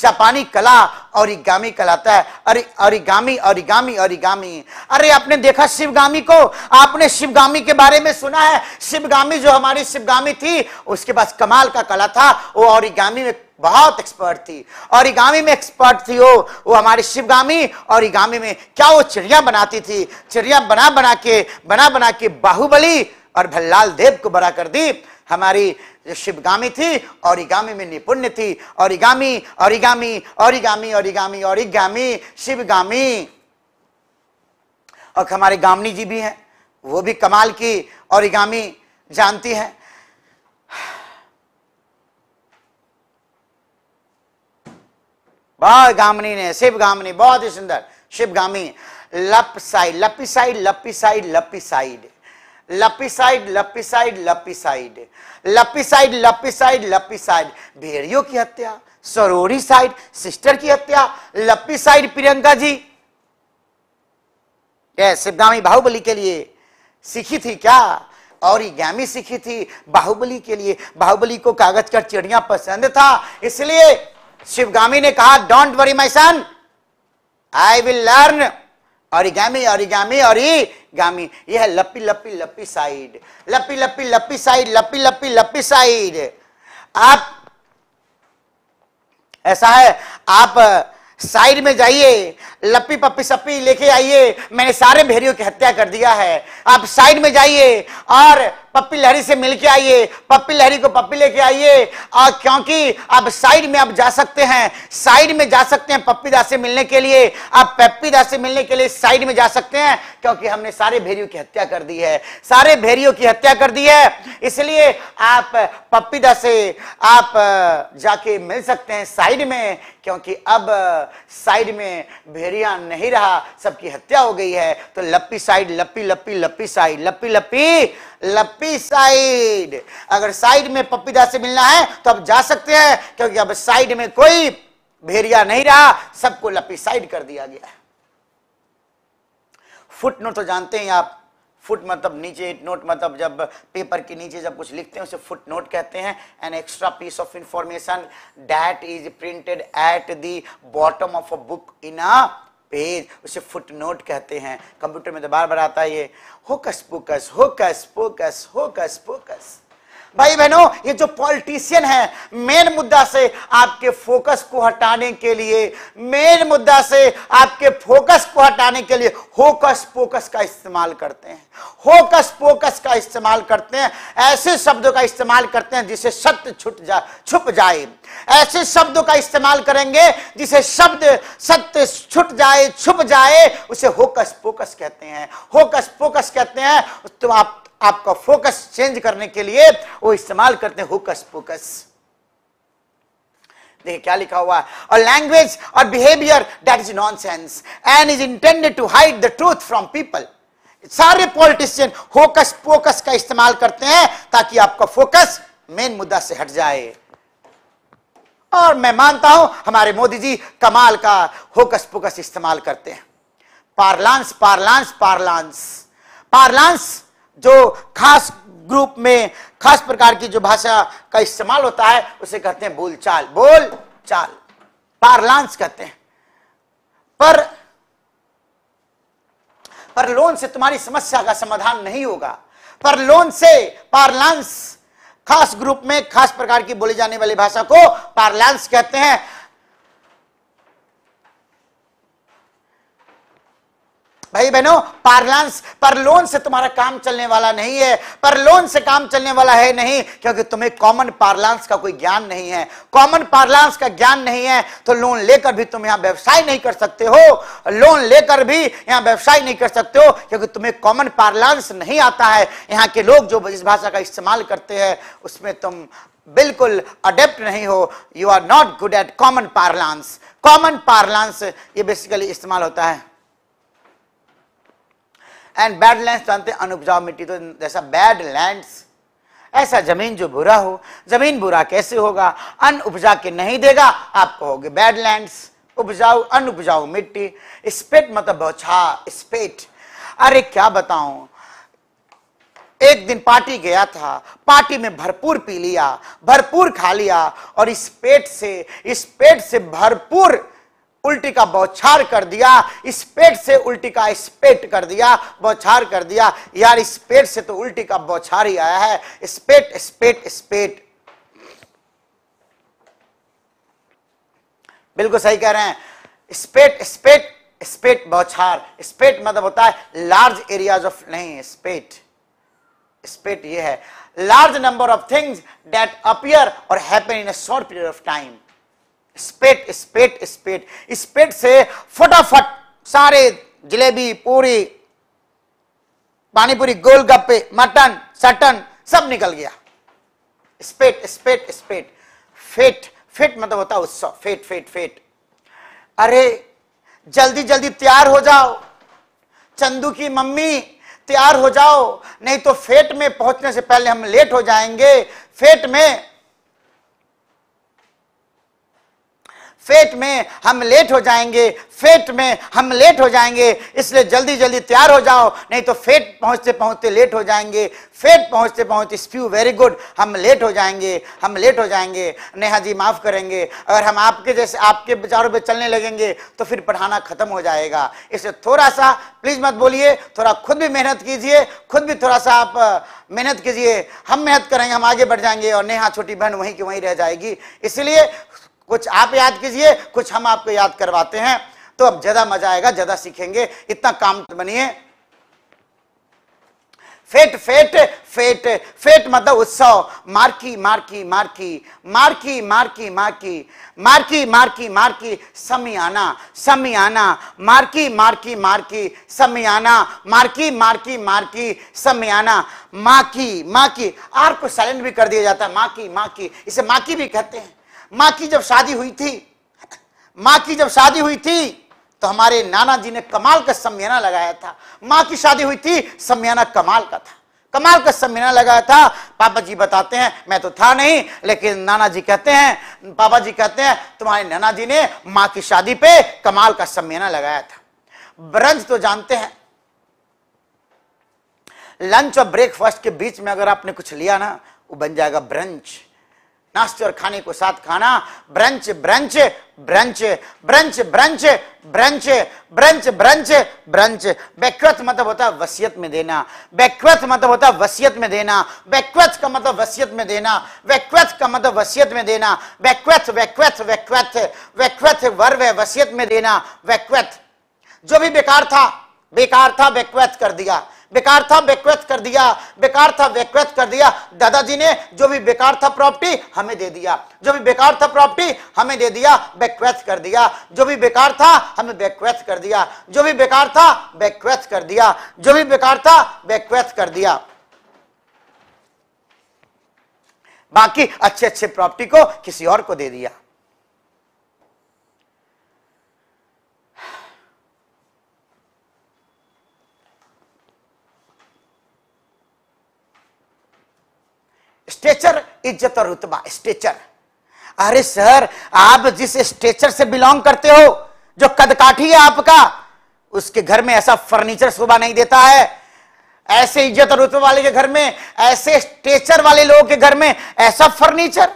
जापानी कला औरिगामी कहलाता है अरे औरिगामी औरिगामी औरिगामी अरे आपने देखा शिवगामी को आपने शिवगामी के बारे में सुना है शिवगामी जो हमारी शिवगामी थी उसके पास कमाल का कला था वो औरिगामी में बहुत एक्सपर्ट थी और इगामी में एक्सपर्ट थी वो वो हमारे शिवगामी और इगामी में क्या वो चिड़िया बनाती थी चिड़िया बना बना के बना बना के बाहुबली और भल्लाल देव को बड़ा कर दी हमारी जो शिवगामी थी और इगामी में निपुण्य थी और इगामी और इगामी और इगामी और इगामी और इगामी शिवगामी और हमारे गामनी जी भी हैं वो भी कमाल की और इगामी जानती हैं बहुत गामनी ने शिव गामनी बहुत ही सुंदर शिव गामी लपसाइड लपिसाइड लपिसाइड लपिसाइड लपिसाइड लपिसाइड लपिसाइड लपिसाइड लपिसाइड लपिसाइड भेड़ियों की हत्या सरोरी साइड सिस्टर की हत्या लपिसाइड प्रियंका जी क्या शिवगामी बाहुबली के लिए सीखी थी क्या और गैमी सीखी थी बाहुबली के लिए बाहुबली को कागज कर चिड़िया पसंद था इसलिए शिवगामी ने कहा don't worry my son I will learn origami origami origami यह है लपी लपी लपी साइड लपी लपी लपी साइड लपी लपी लपी साइड आप ऐसा है आप साइड में जाइए लपी पप्पी सप्पी लेके आइए मैंने सारे भेड़ियों की हत्या कर दिया है आप साइड में जाइए और पप्पी लहरी से मिलके आइए पप्पी लहरी को पप्पी लेके आइए और क्योंकि आप साइड में आप जा सकते हैं साइड में जा सकते हैं पप्पी दास से मिलने के लिए आप पप्पी दास से मिलने के लिए साइड में जा सकते हैं क्योंकि हमने सारे भेड़ियों की हत्या कर दी है सारे भेड़ियों की हत्या कर दी है इसलिए आप पप्पी दास से आप जाके मिल सकते हैं साइड में क्योंकि अब साइड में भेड़ एरिया नहीं रहा सबकी हत्या हो गई है तो लप्पी साइड लप्पी लप्पी लप्पी साइड लप्पी लप्पी लप्पी साइड अगर साइड में पपीदा से मिलना है तो अब जा सकते हैं क्योंकि अब साइड में कोई भेड़िया नहीं रहा सबको लप्पी साइड कर दिया गया है फुट नोट तो जानते हैं आप फुट मतलब नीचे नोट मतलब जब पेपर के नीचे जब कुछ लिखते हैं उसे फुट नोट कहते हैं an extra piece of information that is printed at the bottom of a book in a page उसे फुट नोट कहते हैं कंप्यूटर में तो बार बार आता है ये hocus pocus hocus pocus hocus pocus भाई बहनों ये जो पॉलिटिशियन है मेन मुद्दा से आपके फोकस को हटाने के लिए मेन मुद्दा से आपके फोकस को हटाने के लिए होकस पोकस का इस्तेमाल करते हैं होकस पोकस का इस्तेमाल करते हैं ऐसे शब्दों का इस्तेमाल करते हैं जिसे सत्य छुट जा छुप जाए ऐसे शब्दों का इस्तेमाल करेंगे जिसे शब्द सत्य छुट जाए छुप जाए उसे होकस फोकस कहते हैं होकस फोकस कहते हैं तो आप आपका फोकस चेंज करने के लिए वो इस्तेमाल करते हैं हुकस फोकस देखिए क्या लिखा हुआ है और language or behaviour that is nonsense and is intended to hide the truth from people सारे पॉलिटिशियन होकस फोकस का इस्तेमाल करते हैं ताकि आपका फोकस मेन मुद्दा से हट जाए और मैं मानता हूं हमारे मोदी जी कमाल का होकस फोकस इस्तेमाल करते हैं पार्लांस पार्लांस पार्लांस पार्लांस जो खास ग्रुप में खास प्रकार की जो भाषा का इस्तेमाल होता है उसे कहते हैं बोलचाल बोल चाल पार्लांस कहते हैं पर पर लोन से तुम्हारी समस्या का समाधान नहीं होगा पर लोन से पार्लांस खास ग्रुप में खास प्रकार की बोली जाने वाली भाषा को पार्लांस कहते हैं भाई बहनों पार्लांस पर लोन से तुम्हारा काम चलने वाला नहीं है पर लोन से काम चलने वाला है नहीं क्योंकि तुम्हें कॉमन पार्लांस का कोई ज्ञान नहीं है कॉमन पार्लांस का ज्ञान नहीं है तो लोन लेकर भी तुम यहाँ व्यवसाय नहीं कर सकते हो लोन लेकर भी यहाँ व्यवसाय नहीं कर सकते हो क्योंकि तुम्हें कॉमन पार्लांस नहीं आता है यहाँ के लोग जो इस भाषा का इस्तेमाल करते हैं उसमें तुम बिल्कुल अडेप्ट नहीं हो you are not good at common parlance common parlance ये बेसिकली इस्तेमाल होता है एंड बैड लैंड जानते हैं अनुपजाऊ मिट्टी तो जैसा बैड लैंड्स ऐसा जमीन जो बुरा हो जमीन बुरा कैसे होगा अन उपजा के नहीं देगा आप कहोगे बैड लैंड्स उपजाऊ अन उपजाऊ मिट्टी स्पेट मतलब बौछा स्पेट अरे क्या बताऊं एक दिन पार्टी गया था पार्टी में भरपूर पी लिया भरपूर खा लिया और इस पेट से इस पेट से भरपूर उल्टी का बौछार कर दिया इस पेट से उल्टी का स्पेट कर दिया बौछार कर दिया यार इस पेट से तो उल्टी का बौछार ही आया है स्पेट स्पेट स्पेट बिल्कुल सही कह रहे हैं स्पेट स्पेट स्पेट बौछार स्पेट मतलब होता है लार्ज एरियाज ऑफ नहीं स्पेट स्पेट ये है large number of things that appear or happen in a short period of time spate spate spate spate से फटाफट सारे जलेबी पूरी पानीपुरी गोलगप्पे मटन सटन सब निकल गया स्पेट स्पेट स्पेट फेट फेट मतलब होता है उत्सव फेट फेट फेट अरे जल्दी जल्दी तैयार हो जाओ चंदू की मम्मी तैयार हो जाओ नहीं तो फेट में पहुंचने से पहले हम लेट हो जाएंगे फेट में फेट में हम लेट हो जाएंगे फेट में हम लेट हो जाएंगे इसलिए जल्दी जल्दी तैयार हो जाओ नहीं तो फेट पहुंचते पहुंचते लेट हो जाएंगे फेट पहुंचते पहुंचते स्प्यू वेरी गुड हम लेट हो जाएंगे हम लेट हो जाएंगे नेहा जी माफ़ करेंगे अगर हम आपके जैसे आपके विचारों पर चलने लगेंगे तो फिर पढ़ाना ख़त्म हो जाएगा इसलिए थोड़ा सा प्लीज़ मत बोलिए थोड़ा खुद भी मेहनत कीजिए खुद भी थोड़ा सा आप मेहनत कीजिए हम मेहनत करेंगे हम आगे बढ़ जाएंगे और नेहा छोटी बहन वहीं की वहीं रह जाएगी इसलिए कुछ आप याद कीजिए कुछ हम आपको याद करवाते हैं तो अब ज्यादा मजा आएगा ज्यादा सीखेंगे इतना काम बनिए फेट फेट फेट फेट मतलब उत्सव marquee marquee marquee marquee marquee marquee marquee marquee marquee समियाना समियाना मार्की मार्की मार्की समियाना मार्की मार्की मार्की समियाना माकी माकी आर को साइलेंट भी कर दिया जाता है माकी माकी इसे माकी भी कहते हैं माँ की जब शादी हुई थी माँ की जब शादी हुई थी तो हमारे नाना जी ने कमाल का सम्याना लगाया था माँ की शादी हुई थी सम्याना कमाल का था कमाल का सम्मेलन लगाया था पापा जी बताते हैं मैं तो था नहीं लेकिन नाना जी कहते हैं पापा जी कहते हैं तुम्हारे नाना जी ने माँ की शादी पे कमाल का सम्मेलन लगाया था ब्रंज तो जानते हैं लंच और ब्रेकफास्ट के बीच में अगर आपने कुछ लिया ना वो बन जाएगा ब्रंच नाश्ते और खाने को साथ खाना brunch brunch brunch brunch brunch brunch brunch brunch brunch banquet मतलब होता है वसीयत में देना बैक्वत मतलब होता है वसीयत में देना बैक्वत का मतलब वसीयत में देना वैक्वत का मतलब वसीयत में देना वैक्वत वैक्वत वैक्वत वैक्वत वर है वसीयत में देना वैक्वत जो भी बेकार था बेकार था वैक्वत कर दिया बेकार था बेक्वेस्ट कर दिया बेकार था बेक्वेस्ट कर दिया दादाजी ने जो भी बेकार था प्रॉपर्टी हमें दे दिया जो भी बेकार था प्रॉपर्टी हमें दे दिया बेक्वेस्ट कर दिया जो भी बेकार था हमें बेक्वेस्ट कर दिया जो भी बेकार था बेक्वेस्ट कर दिया जो भी बेकार था बेक्वेस्ट कर दिया बाकी अच्छे अच्छे प्रॉपर्टी को किसी और को दे दिया स्टेचर इज्जत और रुतबा स्टेचर अरे सर आप जिस स्टेचर से बिलोंग करते हो जो कदकाठी है आपका उसके घर में ऐसा फर्नीचर शोभा नहीं देता है ऐसे इज्जत और रुतबा वाले के घर में ऐसे स्टेचर वाले लोगों के घर में ऐसा फर्नीचर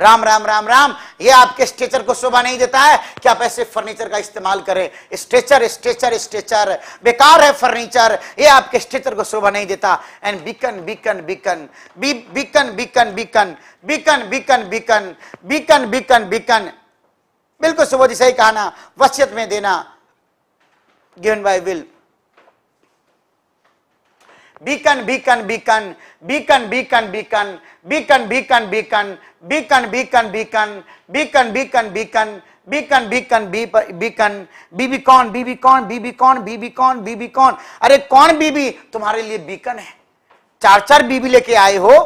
राम राम राम राम ये आपके स्ट्रेचर को शोभा नहीं देता है कि आप ऐसे फर्नीचर का इस्तेमाल करें स्ट्रेचर स्ट्रेचर स्ट्रेचर बेकार है फर्नीचर ये आपके स्ट्रेचर को शोभा नहीं देता and beacon beacon beacon beacon beacon beacon beacon beacon beacon beacon beacon beacon बिल्कुल सुबह जी सही कहना वसियत में देना given by will beacon beacon beacon beacon beacon beacon beacon beacon beacon beacon beacon beacon beacon beacon beacon beacon beacon beacon बीबी कौन बीबी कौन बीबी कौन बीबी कौन बीबी कौन अरे कौन बीबी तुम्हारे लिए बीकन है चार चार बीबी लेके आए हो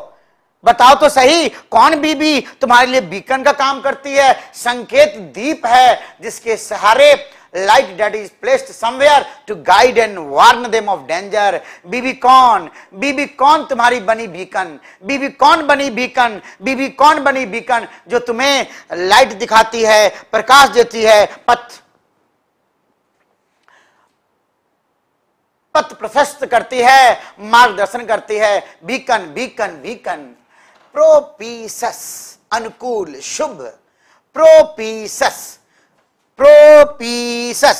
बताओ तो सही कौन बीबी तुम्हारे लिए बीकन का काम करती है संकेत दीप है जिसके सहारे light that is placed somewhere to guide and warn them of danger. बीबी कौन बीबी कौन तुम्हारी बनी बीकन बीबी कौन बनी बीकन बीबी कौन बनी बीकन जो तुम्हें लाइट दिखाती है प्रकाश देती है पथ पथ प्रशस्त करती है मार्गदर्शन करती है बीकन बीकन बीकन प्रोपीसस अनुकूल शुभ प्रोपीसस प्रोपीसस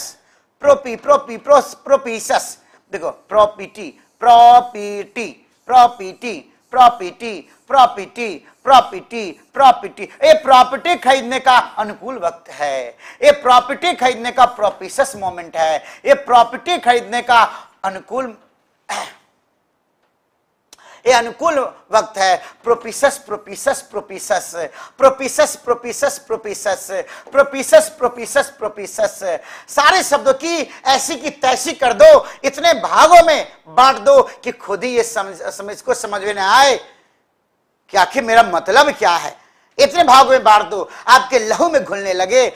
प्रोपी प्रोपी प्रोस प्रोपीसस देखो property property property property property property property ये प्रॉपर्टी खरीदने का अनुकूल वक्त है ये प्रॉपर्टी खरीदने का प्रोपिसस मोमेंट है ये प्रॉपर्टी खरीदने का अनुकूल (clears throat) ये अनुकूल वक्त है प्रोपिसस प्रोपिसस प्रोपिसस प्रोपिसस प्रोपिसस प्रोपिसस प्रोपिसस प्रोपिसस प्रोपिसस सारे शब्दों की ऐसी की तैसी कर दो इतने भागों में बांट दो कि खुद ही ये समझ समझ को समझ में ना आए कि आखिर मेरा मतलब क्या है इतने भागों में बांट दो आपके लहू में घुलने लगे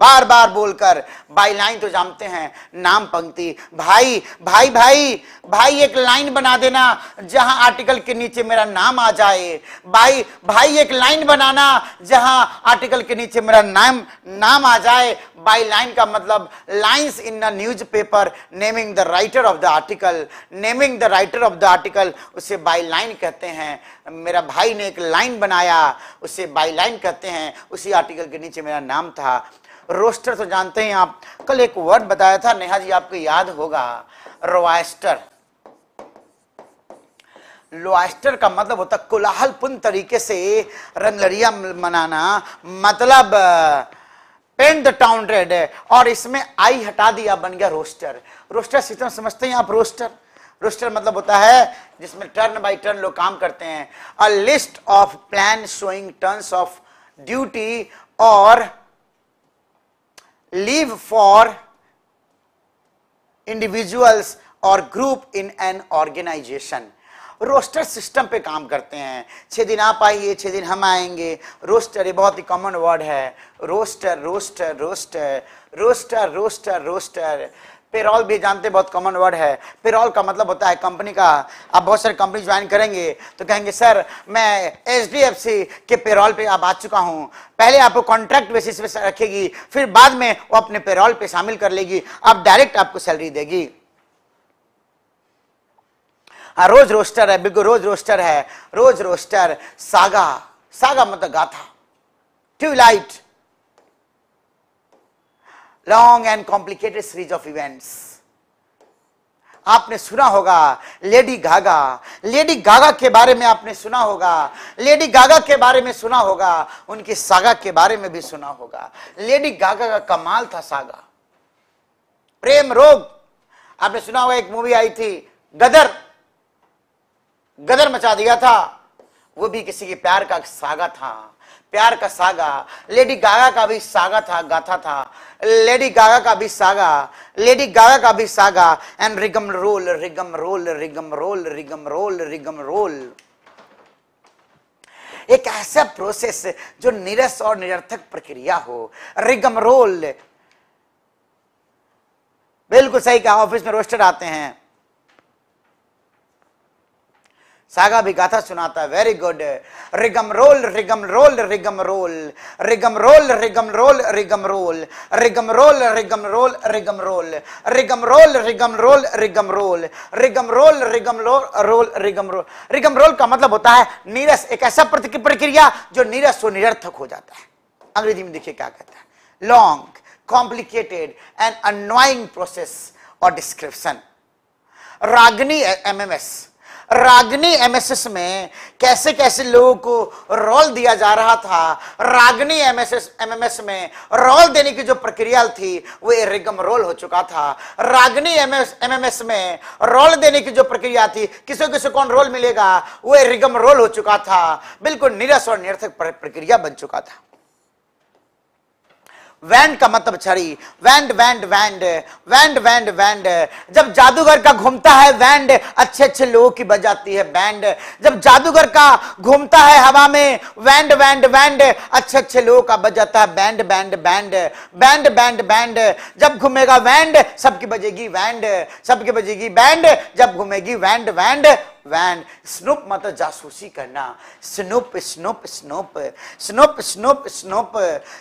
बार बार बोलकर बाई लाइन तो जानते हैं नाम पंक्ति भाई भाई भाई भाई एक लाइन बना देना जहां आर्टिकल के नीचे मेरा नाम आ जाए भाई भाई एक लाइन बनाना जहां आर्टिकल के नीचे मेरा नाम नाम आ जाए बाई लाइन का मतलब lines in the newspaper naming the writer of the article naming the writer of the article उसे बाई लाइन कहते हैं मेरा भाई ने एक लाइन बनाया उसे बाई लाइन कहते हैं उसी आर्टिकल के नीचे मेरा नाम था रोस्टर तो जानते हैं आप कल एक वर्ड बताया था नेहा जी आपको याद होगा रोस्टर लोएस्टर का मतलब होता कोलाहलपूर्ण तरीके से रंगलरिया मनाना मतलब पेंट द टाउन रेड और इसमें आई हटा दिया बन गया रोस्टर रोस्टर सिस्टम समझते हैं आप रोस्टर रोस्टर मतलब होता है जिसमें टर्न बाय टर्न लोग काम करते हैं a list of plan showing turns of duty और live for individuals और group in an organisation roster system पे काम करते हैं छः दिन आप आइए छः दिन हम आएंगे रोस्टर ये बहुत ही कॉमन वर्ड है roster roster roster roster roster roster payroll भी जानते बहुत कॉमन वर्ड है पेरोल का मतलब होता है कंपनी का आप बहुत सारे कंपनी ज्वाइन करेंगे तो कहेंगे सर मैं एच के पेरोल पे आप आ चुका हूँ पहले आपको कॉन्ट्रैक्ट बेसिस पे रखेगी फिर बाद में वो अपने पेरोल पे शामिल कर लेगी आप डायरेक्ट आपको सैलरी देगी हाँ रोज रोस्टर है बिल्कुल रोज रोस्टर है रोज रोस्टर सागा सागा मतलब गाथा tubelight long and complicated series of events आपने सुना होगा लेडी गागा लेडी गागा के बारे में आपने सुना होगा लेडी गागा के बारे में सुना होगा उनकी सागा के बारे में भी सुना होगा लेडी गागा का कमाल था सागा प्रेम रोग आपने सुना होगा एक मूवी आई थी गदर गदर मचा दिया था वो भी किसी के प्यार का सागा था प्यार का सागा लेडी गागा का भी सागा था गाथा था लेडी गागा का भी सागा लेडी गागा का भी saga and rigmarole rigmarole rigmarole rigmarole rigmarole एक ऐसा प्रोसेस जो निरस और निरर्थक प्रक्रिया हो रिगम रोल बिल्कुल सही कहा ऑफिस में रोस्टर आते हैं सागा भी गाथा सुनाता है very good rigmarole rigmarole rigmarole rigmarole rigmarole rigmarole rigmarole rigmarole rigmarole rigmarole rigmarole rigmarole rigmarole rigmarole role rigmarole rigmarole का मतलब होता है नीरस एक ऐसा प्रक्रिया जो नीरस व निरर्थक हो जाता है अंग्रेजी में देखिए क्या कहता है long complicated and annoying process और description Ragini MMS Ragini MSS में कैसे कैसे लोगों को रोल दिया जा रहा था रागनी एमएसएस एमएमएस में रोल देने की जो प्रक्रिया थी वो रिगम रोल हो चुका था रागनी एमएमएस में रोल देने की जो प्रक्रिया थी किसी किसी कौन रोल मिलेगा वो रिगम रोल हो चुका था बिल्कुल निरस और निरर्थक प्रक्रिया बन चुका था वैंड का मतलब छड़ी wand wand wand wand wand wand जब जादूगर का घूमता है वैंड अच्छे अच्छे लोगों की बजाती है बैंड जब जादूगर का घूमता है हवा में वैंड वैंड वैंड अच्छे अच्छे लोगों का बजाता है band band band band band band जब घूमेगा वैंड सबकी बजेगी वैंड सबकी बजेगी बैंड जब घूमेगी वैंड वैंड वैन स्नूप मतलब जासूसी करना snoop snoop snoop snoop snoop snoop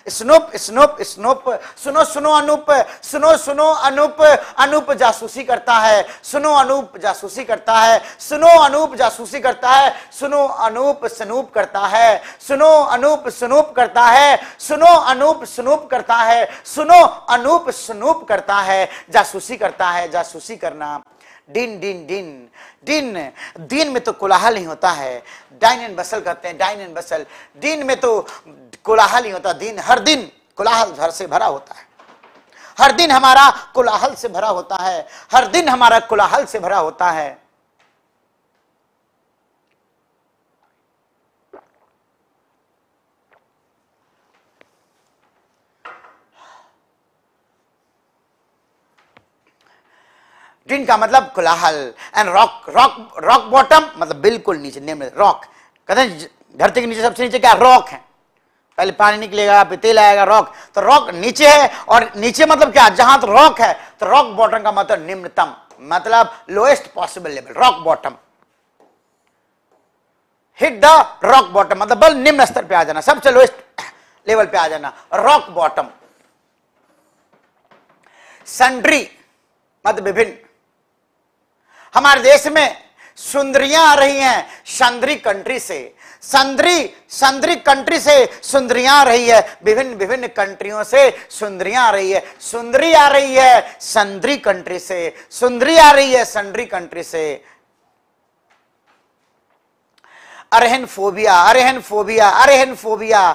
snoop snoop snoop सुनो सुनो अनूप सुनो सुनो अनूप अनूप जासूसी करता है सुनो अनूप जासूसी करता है सुनो अनूप जासूसी करता है सुनो अनूप स्नूप करता है सुनो अनूप स्नूप करता है सुनो अनूप स्नूप करता है सुनो अनूप स्नूप करता है जासूसी करता है जासूसी करना दिन दिन दिन दिन दिन में तो कोलाहल नहीं होता है डाइन एंड बसल कहते हैं डाइन एंड बसल दिन में तो कोलाहल नहीं होता दिन हर दिन कोलाहल भर से भरा होता है हर दिन हमारा कोलाहल से भरा होता है हर दिन हमारा कोलाहल से भरा होता है ट्विन का मतलब कुलाहल and rock rock rock bottom मतलब बिल्कुल नीचे नेम रॉक कहते धरती के नीचे सबसे नीचे क्या रॉक है पहले पानी निकलेगा फिर तेल आएगा रॉक तो रॉक नीचे है और नीचे मतलब क्या जहां तो रॉक है तो रॉक बॉटम का मतलब निम्नतम मतलब lowest possible level rock bottom hit the rock bottom मतलब बल निम्न स्तर पे आ जाना सबसे लोएस्ट लेवल पे आ जाना रॉक बॉटम संड्री मतलब विभिन्न हमारे देश में सुंदरियां आ रही हैं संदरी कंट्री से संदरी संदरी कंट्री से सुंदरियां आ रही है विभिन्न विभिन्न कंट्रियों से सुंदरियां आ रही है सुंदरी आ रही है संदरी कंट्री से सुंदरी आ रही है संदरी कंट्री से अरहन फोबिया अरहन फोबिया अरहन फोबिया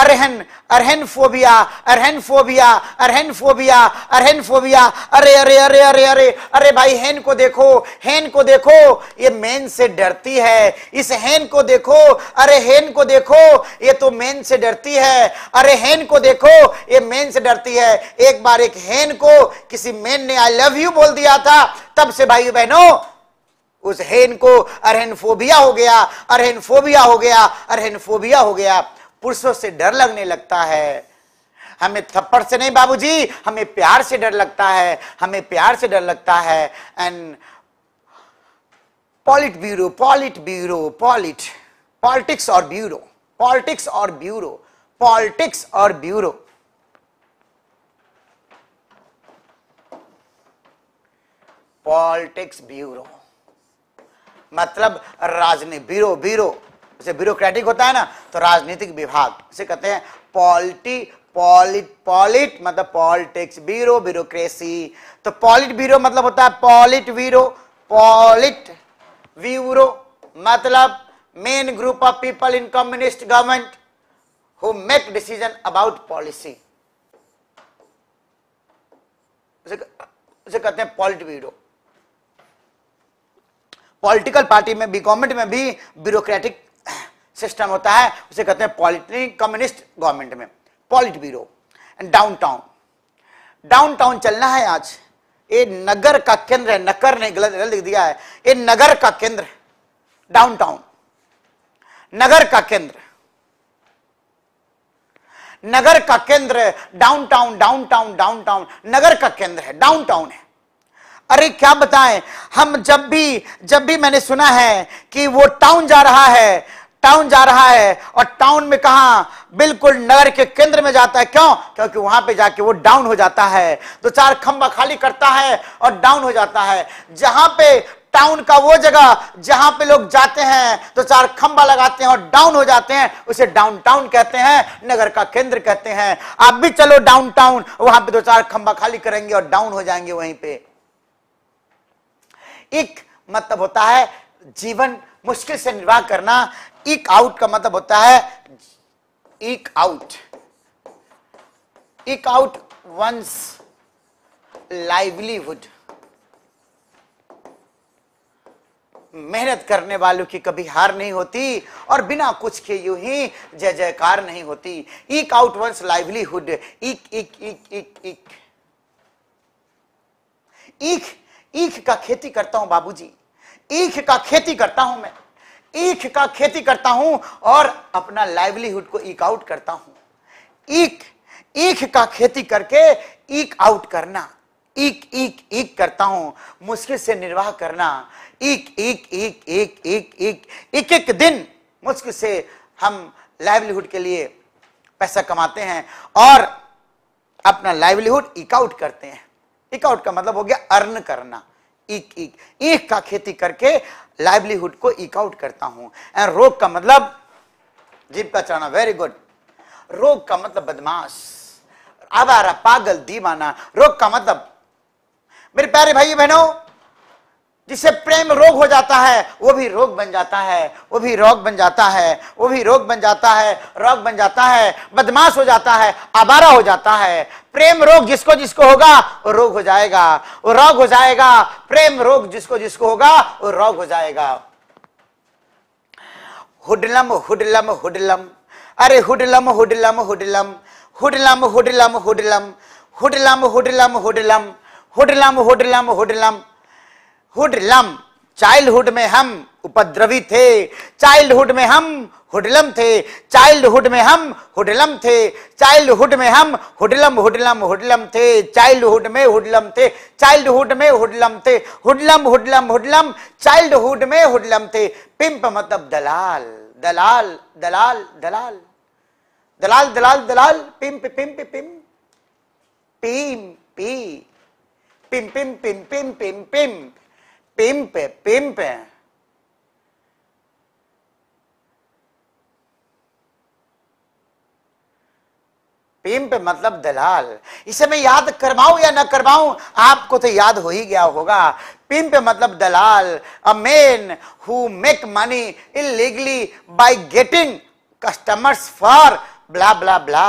अरहन अरहन फोबिया अरहन फोबिया अरहन फोबिया अरहन फोबिया अरे अरे अरे अरे अरे अरे भाई हेन को देखो हेन को देखो ये मेन से डरती है इस हेन को देखो अरे हेन को देखो ये तो मेन से डरती है अरे हेन को देखो ये मेन से डरती है एक बार एक हेन को किसी मेन ने आई लव यू बोल दिया था तब से भाई बहनों उस हेन को अरहन फोबिया हो गया अरहन फोबिया हो गया अरहन फोबिया हो गया पुरुषों से डर लगने लगता है हमें थप्पड़ से नहीं बाबूजी हमें प्यार से डर लगता है हमें प्यार से डर लगता है and politburo politburo पॉलिट पॉलिटिक्स और ब्यूरो पॉलिटिक्स और ब्यूरो पॉलिटिक्स और ब्यूरो पॉलिटिक्स ब्यूरो मतलब राजनीति ब्यूरो ब्यूरो जैसे ब्यूरोक्रेटिक होता है ना तो राजनीतिक विभाग इसे कहते हैं पॉलिटी पॉलिट पॉलिट मतलब पॉलिटिक्स ब्यूरो ब्यूरोक्रेसी तो पॉलिट ब्यूरो मतलब होता है पॉलिट ब्यूरो पॉलिट ब्यूरो मतलब main group of people in communist government who make decision about policy उसे, कहते हैं पॉलिट ब्यूरो पॉलिटिकल पार्टी में भी गवर्नमेंट में भी ब्यूरोक्रेटिक सिस्टम होता है उसे कहते हैं पॉलिटेनिक कम्युनिस्ट गवर्नमेंट में पॉलिट ब्यूरो डाउनटाउन डाउनटाउन चलना है आज ये नगर का केंद्र है नकर ने गलत लिख दिया है ये नगर का केंद्र डाउनटाउन नगर का केंद्र नगर का केंद्र डाउनटाउन डाउनटाउन डाउनटाउन नगर का केंद्र है डाउनटाउन है अरे क्या बताएं हम जब भी जब भी मैंने सुना है कि वो टाउन जा रहा है टाउन जा रहा है और टाउन में कहा बिल्कुल नगर के केंद्र में जाता है क्यों क्योंकि वहां पे जाके वो डाउन हो जाता है दो चार खंबा खाली करता है और डाउन हो जाता है जहां पे टाउन का वो जगह जहां पे लोग जाते हैं तो चार खंबा लगाते हैं और डाउन हो जाते हैं उसे डाउन टाउन कहते हैं नगर का केंद्र कहते हैं आप भी चलो डाउन टाउन वहां पे दो चार खंबा खाली करेंगे और डाउन हो जाएंगे वहीं पे एक मतलब होता है जीवन मुश्किल से निर्वाह करना इक आउट का मतलब होता है इक आउट इक आउट वंस लाइवलीहुड मेहनत करने वालों की कभी हार नहीं होती और बिना कुछ के यूं ही जय जयकार नहीं होती इक आउट वंस लाइवलीहुड इक इक इक इक इक ईख ईख का खेती करता हूं बाबूजी ईख का खेती करता हूं मैं ईख का खेती करता हूं और अपना लाइवलीहुड को ईक आउट करता हूं ईख ईख का खेती करके ईक आउट करना एक एक एक करता हूं मुश्किल से निर्वाह करना एक एक एक एक एक एक एक एक दिन मुश्किल से हम लाइवलीहुड के लिए पैसा कमाते हैं और अपना लाइवलीहुड आउट करते हैं आउट का मतलब हो गया अर्न करना एक एक एक का खेती करके लाइवलीहुड को इकआउट आउट करता हूं एंड रोग का मतलब जीप का चढ़ाना वेरी गुड रोग का मतलब बदमाश आवारा पागल दीवाना रोग का मतलब मेरे प्यारे भाई बहनों जिसे प्रेम रोग हो जाता है वो भी रोग बन जाता है वो भी रोग बन जाता है वो भी रोग बन जाता है रोग बन जाता है बदमाश हो जाता है आबारा हो जाता है प्रेम रोग जिसको जिसको होगा वो रोग हो जाएगा वो रोग हो जाएगा प्रेम रोग जिसको जिसको होगा वो रोग हो जाएगा हुडलम हुडलम हुडलम अरे हुडलम हुडलम हुडलम हुडलम हुडलम हुडलम हुडलम हुडलम हुडलम हुडलम हुडलम हुडलम हुडलम, हुडलम, हुडलम, हुडलम, हुडलम, हुडलम, हुडलम, हुडलम हुडलम चाइल्डहुड में हम उपद्रवी थे चाइल्डहुड में हम हुडलम थे चाइल्डहुड में हम हुडलम थे चाइल्डहुड में हम हुडलम हुडलम हुडलम थे चाइल्डहुड में हुडलम थे चाइल्डहुड में हुडलम थे हुडलम हुडलम हुडलम चाइल्डहुड में हुडलम थे पिंप मतलब दलाल दलाल दलाल दलाल दलाल दलाल दलाल पिंप पिंप पिम पीम पी pimp pimp pimp pimp pimp pimp पेम पे पेम पे पेम पे मतलब दलाल इसे मैं याद करवाऊं या न करवाऊं आपको तो याद हो ही गया होगा पेम पे मतलब दलाल a man who make money legally by getting customers for blah blah blah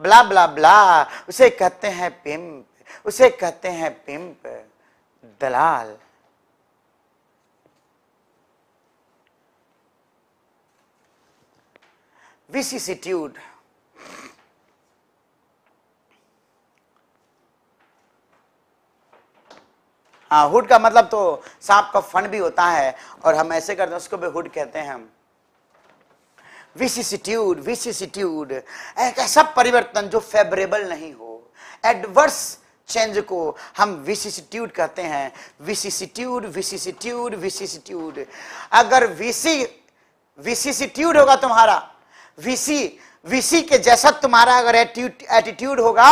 blah blah blah उसे कहते हैं पिम्प उसे कहते हैं पिम्प दलाल vicissitude. हाँ हुड का मतलब तो सांप का फन भी होता है और हम ऐसे करते हैं उसको भी हुड कहते हैं हम विसिसिट्यूड विसिसिट्यूड सब परिवर्तन जो फेवरेबल नहीं हो एडवर्स चेंज को हम विसिसिट्यूड कहते हैं विसिसिट्यूड विसिसिट्यूड विसिसिट्यूड अगर विसी विसिसिट्यूड होगा तुम्हारा वीसी वीसी के जैसा तुम्हारा अगर एटीट्यूड होगा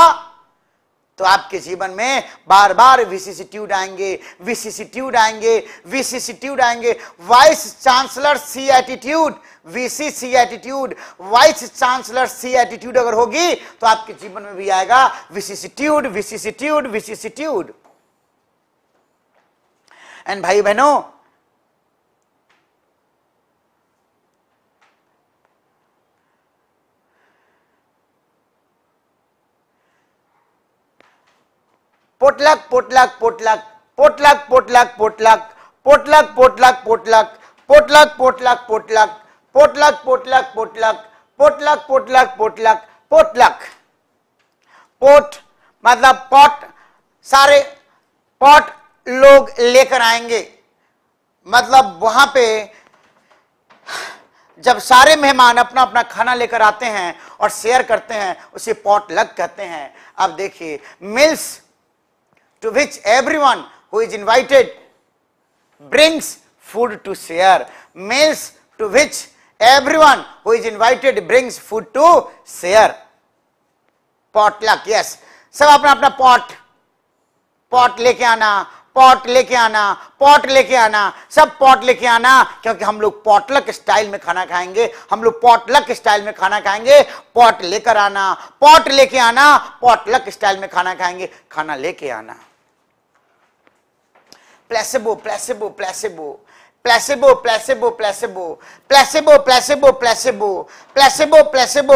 तो आपके जीवन में बार बार विसिसिट्यूड आएंगे विसिसिट्यूड आएंगे विसिसिट्यूड आएंगे वाइस चांसलर सी एटीट्यूड वीसी सी एटीट्यूड वाइस चांसलर सी एटीट्यूड अगर होगी तो आपके जीवन में भी आएगा विसिसिट्यूड विसिसिट्यूड विसिसिट्यूड एंड भाई बहनों potluck potluck potluck potluck potluck potluck potluck potluck potluck potluck potluck potluck potluck potluck potluck potluck potluck potluck potluck pot मतलब पॉट सारे पॉट लोग लेकर आएंगे मतलब वहां पे जब सारे मेहमान अपना अपना खाना लेकर आते हैं और शेयर करते हैं उसे पॉट लग कहते हैं अब देखिए meals to which everyone who is invited brings food to share, meals to which everyone who is invited brings food to share. Potluck, yes. sab apna apna pot pot leke aana pot लेके आना पॉट लेके आना सब पॉट लेके आना क्योंकि हम लोग पॉटलक स्टाइल में खाना खाएंगे हम लोग पॉटलक स्टाइल में खाना खाएंगे पॉट लेकर आना पॉट लेके आना पॉटलक स्टाइल में खाना खाएंगे खाना लेके आना placebo placebo placebo placebo placebo placebo placebo placebo placebo placebo placebo placebo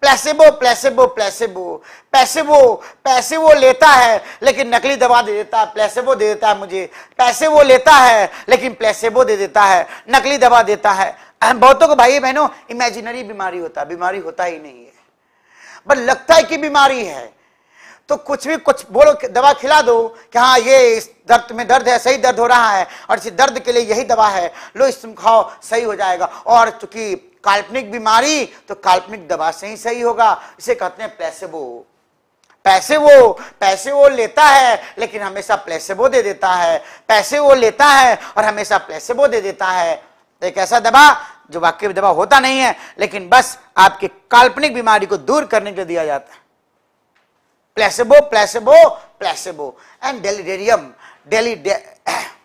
placebo placebo placebo placebo पैसे वो लेता है लेकिन नकली दवा दे देता है placebo दे देता है मुझे पैसे वो लेता है लेकिन placebo दे देता है नकली दवा देता है बहुतों को भाई बहनों इमेजिनरी बीमारी होता है बीमारी होता ही नहीं है पर लगता है कि बीमारी है तो कुछ भी कुछ बोलो दवा खिला दो कि हाँ ये इस दर्द में दर्द है सही दर्द हो रहा है और इसी दर्द के लिए यही दवा है लो इस तुम खाओ सही हो जाएगा और चूंकि काल्पनिक बीमारी तो काल्पनिक दवा से ही सही होगा इसे कहते हैं पैसे वो पैसे वो पैसे वो लेता है लेकिन हमेशा पैसे वो दे देता है पैसे वो लेता है और हमेशा पैसे वो दे देता है तो एक ऐसा दवा जो वाकई दवा होता नहीं है लेकिन बस आपकी काल्पनिक बीमारी को दूर करने के लिए दिया जाता है placebo, placebo, placebo. And delirium, deli, de (clears throat)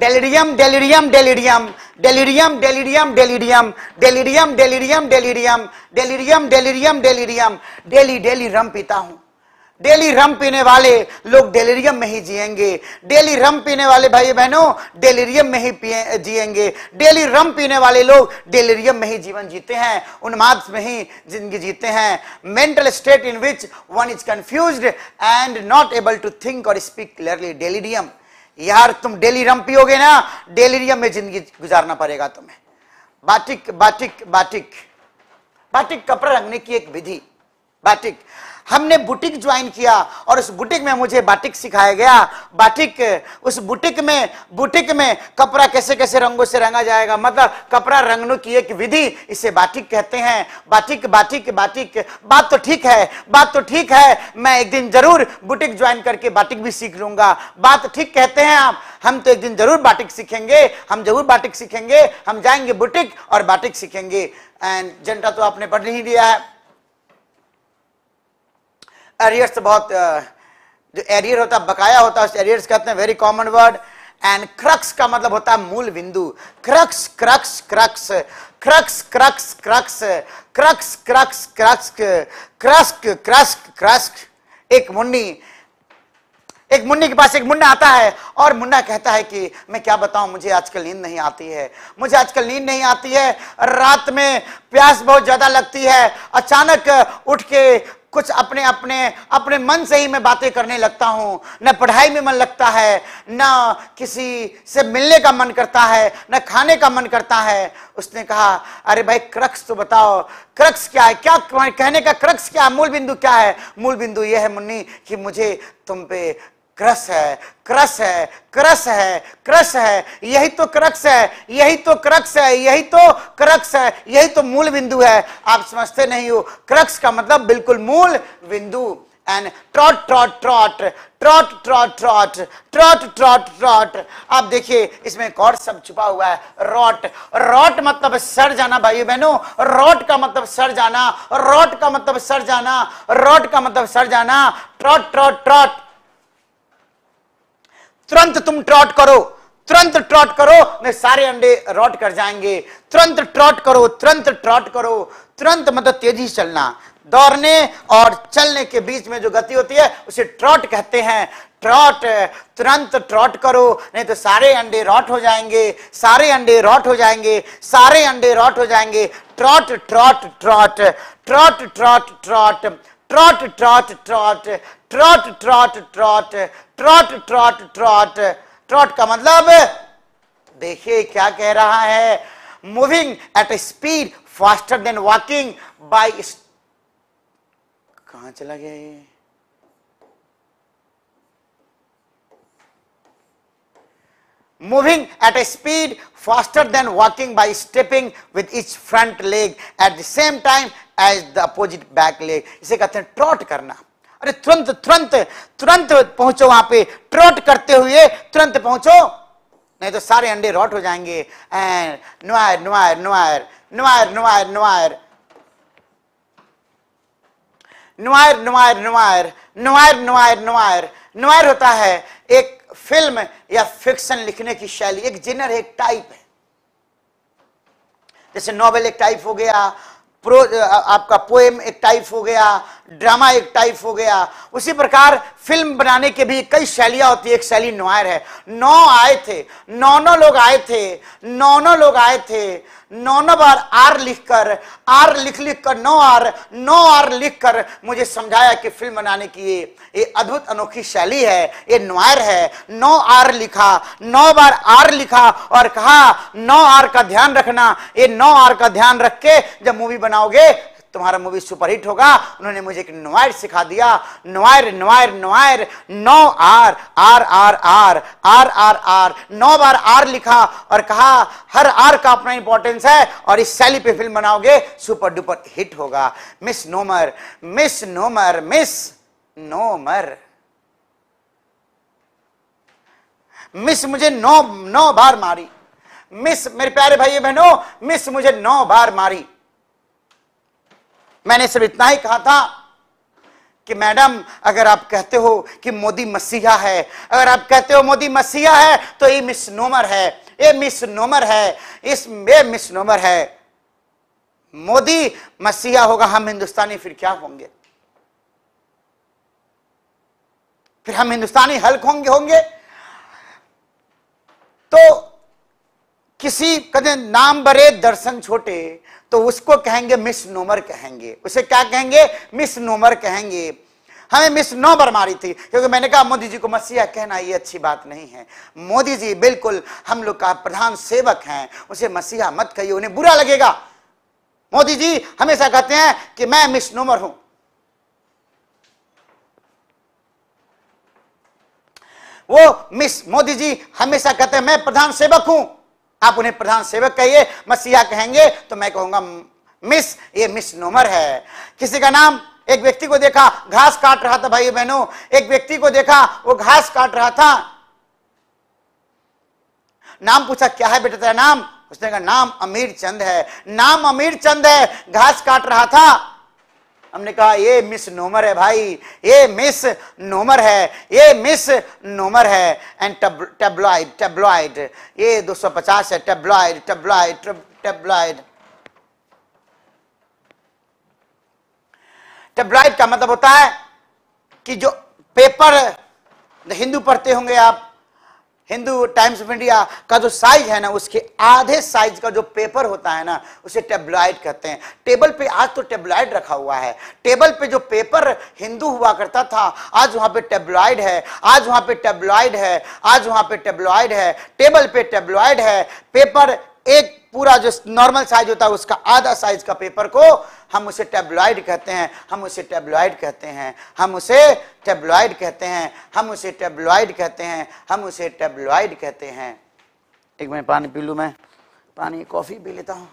delirium delirium delirium delirium delirium delirium delirium delirium delirium delirium delirium delirium daily daily rum पीता हूँ डेली रम पीने वाले लोग डेलिरियम में ही जिएंगे डेली रम पीने वाले भाई बहनों डेलिरियम में ही जिएंगे डेली रम पीने वाले लोग डेलिरियम में ही जीवन जीते हैं उन्माद में ही जिंदगी जीते हैं mental state in which one is confused and not able to think और स्पीक क्लियरली डेलिरियम यार तुम डेली रम पियोगे ना डेलीरियम में जिंदगी गुजारना पड़ेगा तुम्हें बाटिक बाटिक बाटिक बाटिक कपड़ा रंगने की एक विधि बाटिक हमने बुटीक ज्वाइन किया और उस बुटीक में मुझे बाटिक सिखाया गया बाटिक उस बुटीक में बुटीक में कपड़ा कैसे कैसे रंगों से रंगा जाएगा मतलब कपड़ा रंगने की एक विधि इसे बाटिक कहते हैं बाटिक बाटिक बाटिक बात तो ठीक है बात तो ठीक है मैं एक दिन जरूर बुटीक ज्वाइन करके बाटिक भी सीख लूंगा बात ठीक कहते हैं आप हम तो एक दिन जरूर बाटिक सीखेंगे हम जरूर बाटिक सीखेंगे हम जाएंगे बुटीक और बाटिक सीखेंगे एंड जनता तो आपने पढ़ नहीं दिया है एरियर्स बहुत जो एरियर होता है बकाया होता है उस एरियर्स कहते हैं very common word and crux का मतलब होता है मूल बिंदु crux crux crux crux crux crux crux crux crux crux crux crux एक मुन्नी एक मुन्नी के पास एक मुन्ना आता है और मुन्ना कहता है कि मैं क्या बताऊं मुझे आजकल नींद नहीं आती है मुझे आजकल नींद नहीं आती है रात में प्यास बहुत ज़्यादा लगती है अचानक उठ के कुछ अपने अपने अपने मन से ही मैं बातें करने लगता हूँ न पढ़ाई में मन लगता है न किसी से मिलने का मन करता है न खाने का मन करता है उसने कहा अरे भाई क्रक्स तो बताओ क्रक्स क्या है क्या कहने का क्रक्स क्या है मूल बिंदु क्या है मूल बिंदु यह है मुन्नी कि मुझे तुम पे क्रस है क्रस है क्रस है क्रस है यही तो क्रक्स है यही तो क्रक्स है यही तो क्रक्स है यही तो मूल बिंदु है आप समझते नहीं हो क्रक्स का मतलब बिल्कुल मूल बिंदु and trot trot trot trot trot trot trot trot trot आप देखिए इसमें एक और शब्द छुपा हुआ है रॉट रॉट मतलब सर जाना भाई बहनों रॉट का मतलब सर जाना रॉट का मतलब सर जाना रॉट का मतलब सर जाना ट्रॉट ट्रॉट ट्रॉट तुरंत तुम ट्रॉट करो तुरंत ट्रॉट करो नहीं सारे अंडे रॉट कर जाएंगे तुरंत ट्रॉट करो तुरंत ट्रॉट करो तुरंत मतलब तेजी चलना दौड़ने और चलने के बीच में जो गति होती है उसे ट्रॉट कहते हैं ट्रॉट तुरंत ट्रॉट करो नहीं तो सारे अंडे रॉट हो जाएंगे सारे अंडे रॉट हो जाएंगे सारे अंडे रॉट हो जाएंगे trot trot trot trot trot trot trot trot trot trot trot trot trot trot trot trot का मतलब देखिए क्या कह रहा है moving at speed faster than walking by कहा चला गया ये moving at a speed faster than walking by stepping with each front leg at the same time as the opposite back leg इसे कहते हैं ट्रॉट करना अरे तुरंत तुरंत तुरंत पहुंचो वहां पे ट्रोट करते हुए तुरंत पहुंचो नहीं तो सारे अंडे रॉट हो जाएंगे and noir noir noir noir noir noir noir noir noir noir noir noir noir होता है एक फिल्म या फिक्शन लिखने की शैली एक जिनर एक टाइप है जैसे नॉवेल एक टाइप हो गया प्रो आपका पोएम एक टाइप हो गया ड्रामा एक टाइप हो गया उसी प्रकार फिल्म बनाने के भी कई शैलियां होती है एक शैली नोयर है नौ आए थे नौ नौ लोग आए थे नौ नौ लोग आए थे नौ नौ बार आर लिखकर आर लिख लिख कर नौ आर नौ आर लिखकर मुझे समझाया कि फिल्म बनाने की ये ये अद्भुत अनोखी शैली है ये नोयर है नौ आर लिखा नौ बार आर लिखा और कहा नौ आर का ध्यान रखना ये नौ आर का ध्यान रख के जब मूवी बनाओगे तुम्हारा मूवी सुपरहिट होगा उन्होंने मुझे एक नोयर सिखा दिया नोयर नोयर नोयर नौ R R R R R R R नौ बार आर लिखा और कहा हर आर का अपना इंपॉर्टेंस है और इस शैली पे फिल्म बनाओगे सुपर डुपर हिट होगा misnomer misnomer misnomer miss मुझे नौ नौ बार मारी मिस मेरे प्यारे भाई बहनों मिस मुझे नौ बार मारी मैंने सिर्फ इतना ही कहा था कि मैडम अगर आप कहते हो कि मोदी मसीहा है अगर आप कहते हो मोदी मसीहा है तो ये नोमर है ये नोमर है इस मिस नोमर है मोदी मसीहा होगा हम हिंदुस्तानी फिर क्या होंगे फिर हम हिंदुस्तानी हल्क होंगे होंगे तो किसी कदम नाम बरे दर्शन छोटे तो उसको कहेंगे मिस नोमर कहेंगे उसे क्या कहेंगे मिस नोमर कहेंगे हमें मिस नोबर मारी थी क्योंकि मैंने कहा मोदी जी को मसीहा कहना ये अच्छी बात नहीं है मोदी जी बिल्कुल हम लोग का प्रधान सेवक हैं उसे मसीहा मत कहिए उन्हें बुरा लगेगा मोदी जी हमेशा कहते हैं कि मैं मिस नोमर हूं वो मिस मोदी जी हमेशा कहते हैं मैं प्रधान सेवक हूं आप उन्हें प्रधान सेवक कहिए मसीहा कहेंगे तो मैं कहूंगा मिस ये मिस नोमर है किसी का नाम एक व्यक्ति को देखा घास काट रहा था भाई बहनों एक व्यक्ति को देखा वो घास काट रहा था नाम पूछा क्या है बेटा तेरा नाम उसने कहा नाम अमीर चंद है नाम अमीर चंद है घास काट रहा था हमने कहा ये मिस नोमर है भाई ये मिस नोमर है ये मिस नोमर है एंड टेब्लॉइड टेब्लॉइड ये 250 है टेब्लॉइड टेब्लॉइड टेब्लॉइड टेब्लॉइड का मतलब होता है कि जो पेपर हिंदू पढ़ते होंगे आप हिंदू टाइम्स ऑफ इंडिया का जो साइज है ना उसके आधे साइज का जो पेपर होता है ना उसे टेबलाइट कहते हैं टेबल पे आज तो टेबलाइट रखा हुआ है टेबल पे जो पेपर हिंदू हुआ करता था आज वहाँ पे टेबलाइड है आज वहाँ पे टेबलाइड है आज वहां पे टेबलाइड है टेबल पे टेबलाइड है पेपर एक पूरा जो नॉर्मल साइज होता है उसका आधा साइज का पेपर को हम उसे टेब्लॉइड कहते हैं हम उसे टेब्लॉइड कहते हैं हम उसे टेबलॉइड कहते हैं हम उसे टेब्लॉइड कहते हैं हम उसे टेब्लॉइड कहते हैं एक मैं पानी पी लूँ मैं पानी कॉफ़ी पी लेता हूँ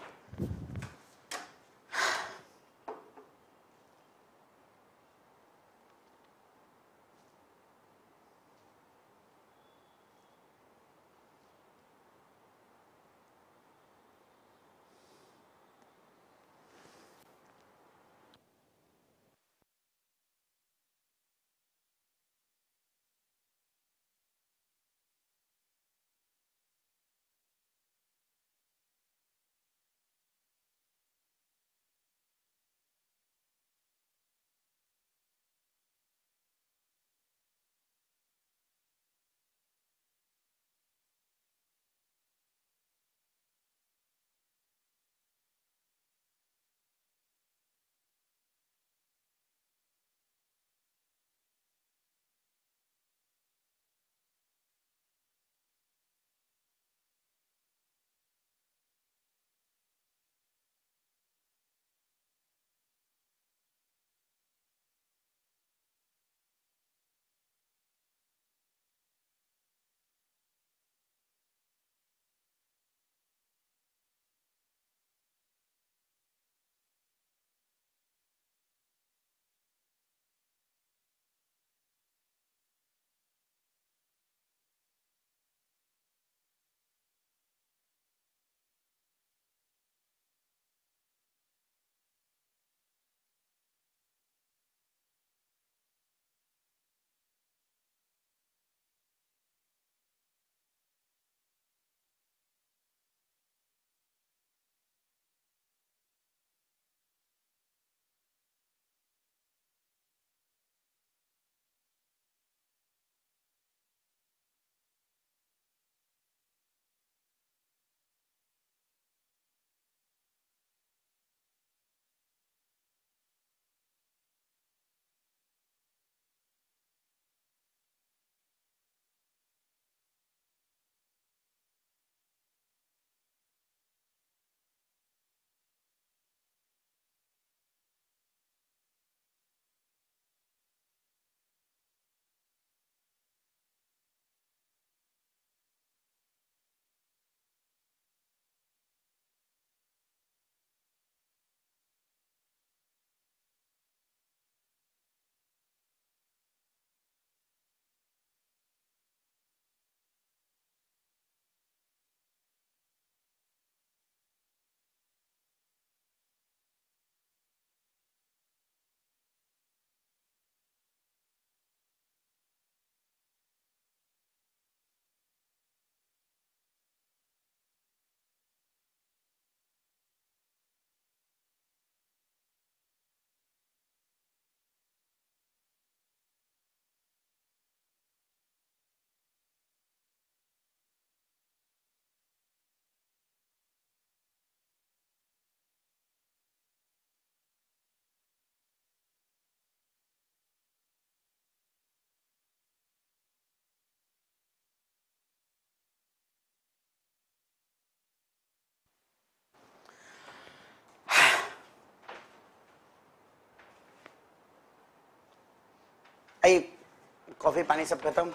आई कॉफी पानी सब खत्म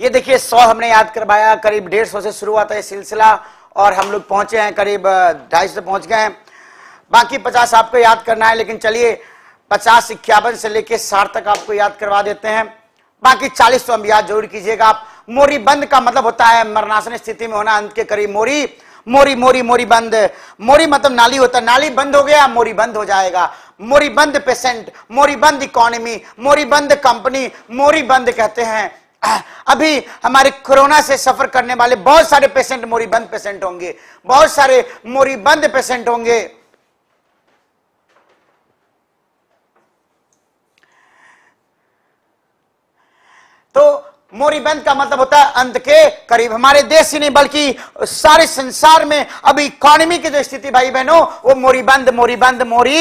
ये देखिए सौ हमने याद करवाया करीब डेढ़ सौ से शुरू हुआ था ये सिलसिला और हम लोग पहुंचे हैं करीब ढाई सौ पहुंच गए हैं बाकी पचास आपको याद करना है लेकिन चलिए पचास इक्यावन से लेके साठ तक आपको याद करवा देते हैं बाकी चालीस तो हम याद जरूर कीजिएगा आप मोरी बंद का मतलब होता है मरणासन स्थिति में होना अंत के करीब मोरी मोरी मोरी मोरी बंद मोरी मतलब नाली होता है नाली बंद हो गया मोरी बंद हो जाएगा moribund patient moribund economy moribund company moribund कहते हैं अभी हमारे कोरोना से सफर करने वाले बहुत सारे पेशेंट मोरीबंद पेशेंट होंगे बहुत सारे मोरीबंद पेशेंट होंगे तो मोरीबंद का मतलब होता है अंत के करीब हमारे देश ही नहीं बल्कि सारे संसार में अब इकोनॉमी की जो स्थिति भाई बहनों वो मोरीबंद मोरीबंद मोरी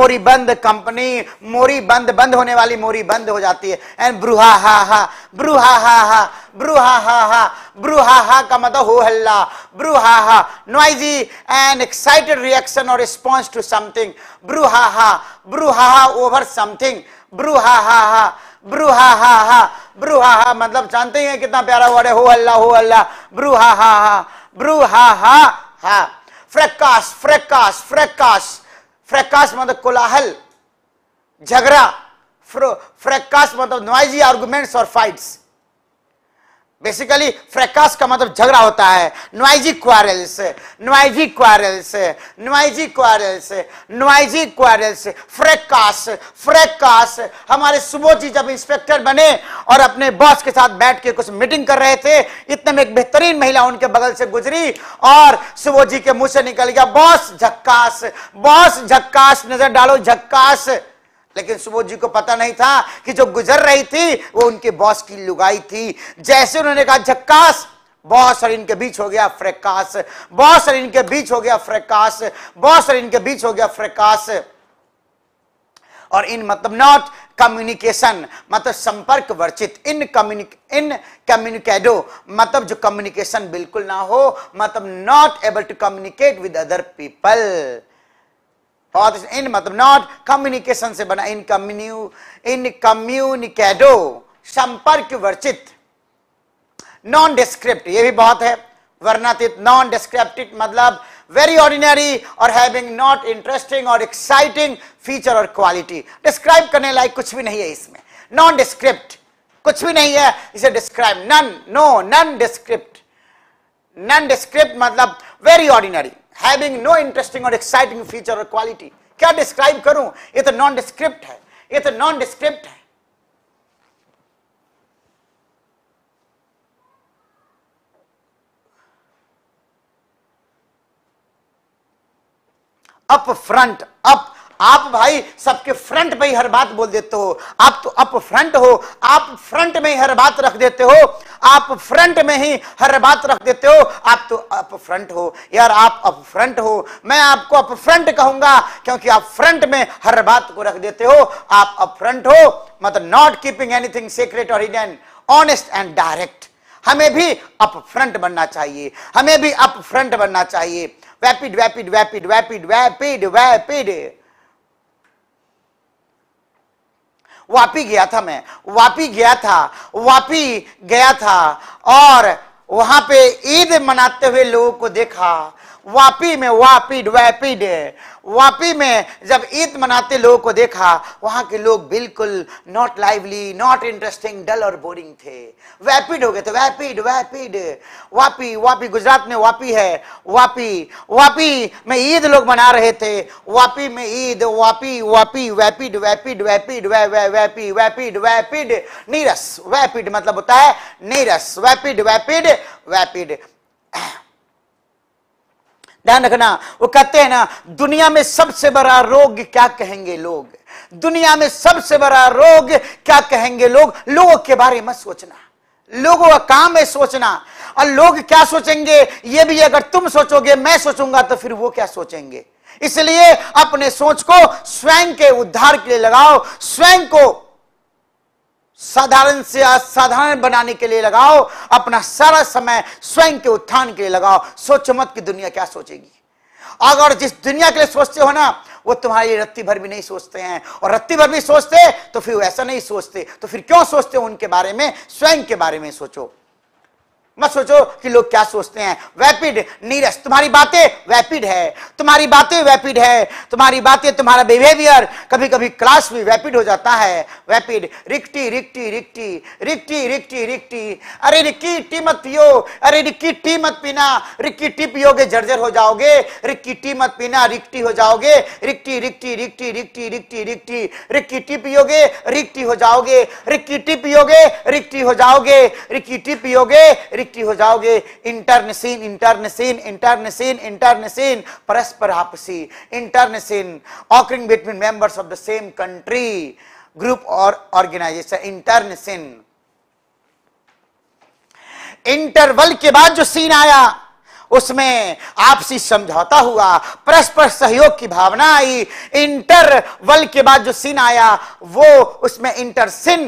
मोरीबंद कंपनी मोरीबंद बंद होने वाली मोरीबंद हो जाती है एंड ब्रुहा हा हा ब्रूहा हा हा ब्रूहा हा हा ब्रुहा हा का मतलब हो हल्ला brouhaha noisy and excited reaction और response to something brouhaha brouhaha over something ब्रूहा हा हा ब्रूहा हा हा ब्रू हा हा मतलब जानते ही हैं कितना प्यारा वर्ड है हो अल्लाह हो अल्लाह ब्रू हा हा हा ब्रू हा हा हा फ्रेकास फ्रेकास फ्रेकास फ्रेकास मतलब कोलाहल झगड़ा फ्रेकास मतलब नॉइजी आर्गुमेंट्स और फाइट्स बेसिकली फ्रैकास का मतलब झगड़ा होता है noisy quarrels noisy quarrels noisy quarrels noisy quarrels fracas fracas हमारे सुबोध जी जब इंस्पेक्टर बने और अपने बॉस के साथ बैठ के कुछ मीटिंग कर रहे थे इतने में एक बेहतरीन महिला उनके बगल से गुजरी और सुबोध जी के मुंह से निकल गया बॉस झक्कास बॉस झक्कास नजर डालो झक्कास लेकिन सुबोध जी को पता नहीं था कि जो गुजर रही थी वो उनके बॉस की लुगाई थी जैसे उन्होंने कहा झक्कास बॉस और इनके बीच हो गया फ्रेकास बॉस और इनके बीच हो गया फ्रेकास बॉस और इनके बीच हो गया फ्रेकास और इन मतलब नॉट कम्युनिकेशन मतलब संपर्क वर्चित इन कम्युनिक इन कम्युनिकेडो मतलब जो कम्युनिकेशन बिल्कुल ना हो मतलब not able to communicate with other people बातचीत इन मतलब नॉट कम्युनिकेशन से बना इन कम्यू इन कम्युनिकेडो संपर्क वर्चित नॉन डिस्क्रिप्ट ये भी बहुत है वर्णातीत नॉन डिस्क्रिप्टिट मतलब वेरी ऑर्डिनरी और हैविंग नॉट इंटरेस्टिंग और एक्साइटिंग फीचर और क्वालिटी डिस्क्राइब करने लायक कुछ भी नहीं है इसमें नॉन डिस्क्रिप्ट कुछ भी नहीं है इसे describe non no nondescript nondescript मतलब very ordinary having no interesting और एक्साइटिंग फीचर और क्वालिटी क्या डिस्क्राइब करूं ये तो नॉन डिस्क्रिप्ट है ये तो नॉन डिस्क्रिप्ट है अप फ्रंट अप आप भाई सबके फ्रंट पे ही हर बात बोल देते हो आप तो अप फ्रंट हो आप फ्रंट में ही हर बात रख देते हो आप फ्रंट में ही हर बात रख देते हो आप तो अप फ्रंट हो यार आप अप फ्रंट हो मैं आपको अप फ्रंट कहूंगा क्योंकि आप फ्रंट में हर बात को रख देते हो आप अप फ्रंट हो मतलब नॉट कीपिंग एनीथिंग सीक्रेट और हिडन ऑनेस्ट एंड डायरेक्ट हमें भी अप फ्रंट बनना चाहिए हमें भी अप फ्रंट बनना चाहिए वैपिड वैपिड वैपिड वैपिड वैपिड वैपिड वापी गया था मैं वापी गया था वापी गया था और वहां पे ईद मनाते हुए लोगों को देखा वापी में वापिड वैपिड वापी में जब ईद मनाते लोगों को देखा वहां के लोग बिल्कुल not lively not interesting dull और बोरिंग थे वैपिड हो गए थे वैपिड वैपिड वापी वापी गुजरात में वापी है वापी वापी में ईद लोग मना रहे थे वापी में ईद वापी वापी वैपिड वैपिड वैपिड वै वै वैपी वैपिड वैपिड नीरस वैपिड मतलब होता है नीरस वैपिड वैपिड वैपिड ध्यान रखना वो कहते हैं ना दुनिया में सबसे बड़ा रोग क्या कहेंगे लोग दुनिया में सबसे बड़ा रोग क्या कहेंगे लोग लोगों के बारे में सोचना लोगों का काम है सोचना और लोग क्या सोचेंगे ये भी अगर तुम सोचोगे मैं सोचूंगा तो फिर वो क्या सोचेंगे इसलिए अपने सोच को स्वयं के उद्धार के लिए लगाओ स्वयं को साधारण से असाधारण बनाने के लिए लगाओ अपना सारा समय स्वयं के उत्थान के लिए लगाओ सोचो मत कि दुनिया क्या सोचेगी अगर जिस दुनिया के लिए सोचते हो ना वो लिए रत्ती भर भी नहीं सोचते हैं और रत्ती भर भी सोचते तो फिर वो ऐसा नहीं सोचते तो फिर क्यों सोचते हो उनके बारे में स्वयं के बारे में सोचो मत सोचो कि लोग क्या सोचते हैं वैपिड नीरस तुम्हारी बातें वैपिड है तुम्हारी बातें वैपिड है तुम्हारी बातें तुम्हारा बिहेवियर कभी कभी क्लास भी वैपिड हो जाता है वैपिड रिक्टी रिक्टी रिक्टी रिक्टी रिक्टी रिक्टी अरे रिक्की टी मत पियो अरे रिक्की टी मत पीना रिक्की टी पियोगे जर्जर हो जाओगे रिक्की टी मत पीना रिक्टी हो जाओगे रिक्टी रिक्टी रिक्टी रिक्टी रिक्टी रिक्टी रिक्की टी पियोगे रिक्टी हो जाओगे रिक्की टी पियोगे रिक्टी हो जाओगे रिक्की टी पियोगे मिट्टी हो जाओगे इंटरनसीन इंटरनेसिन इंटरनसीन इंटरनसीन परस्पर आपसी internecine occurring between members of the same country group और ऑर्गेनाइजेशन इंटरनसीन इंटरवल के बाद जो सीन आया उसमें आपसी समझौता हुआ परस्पर सहयोग की भावना आई इंटरवल के बाद जो सीन आया वो उसमें इंटरसिन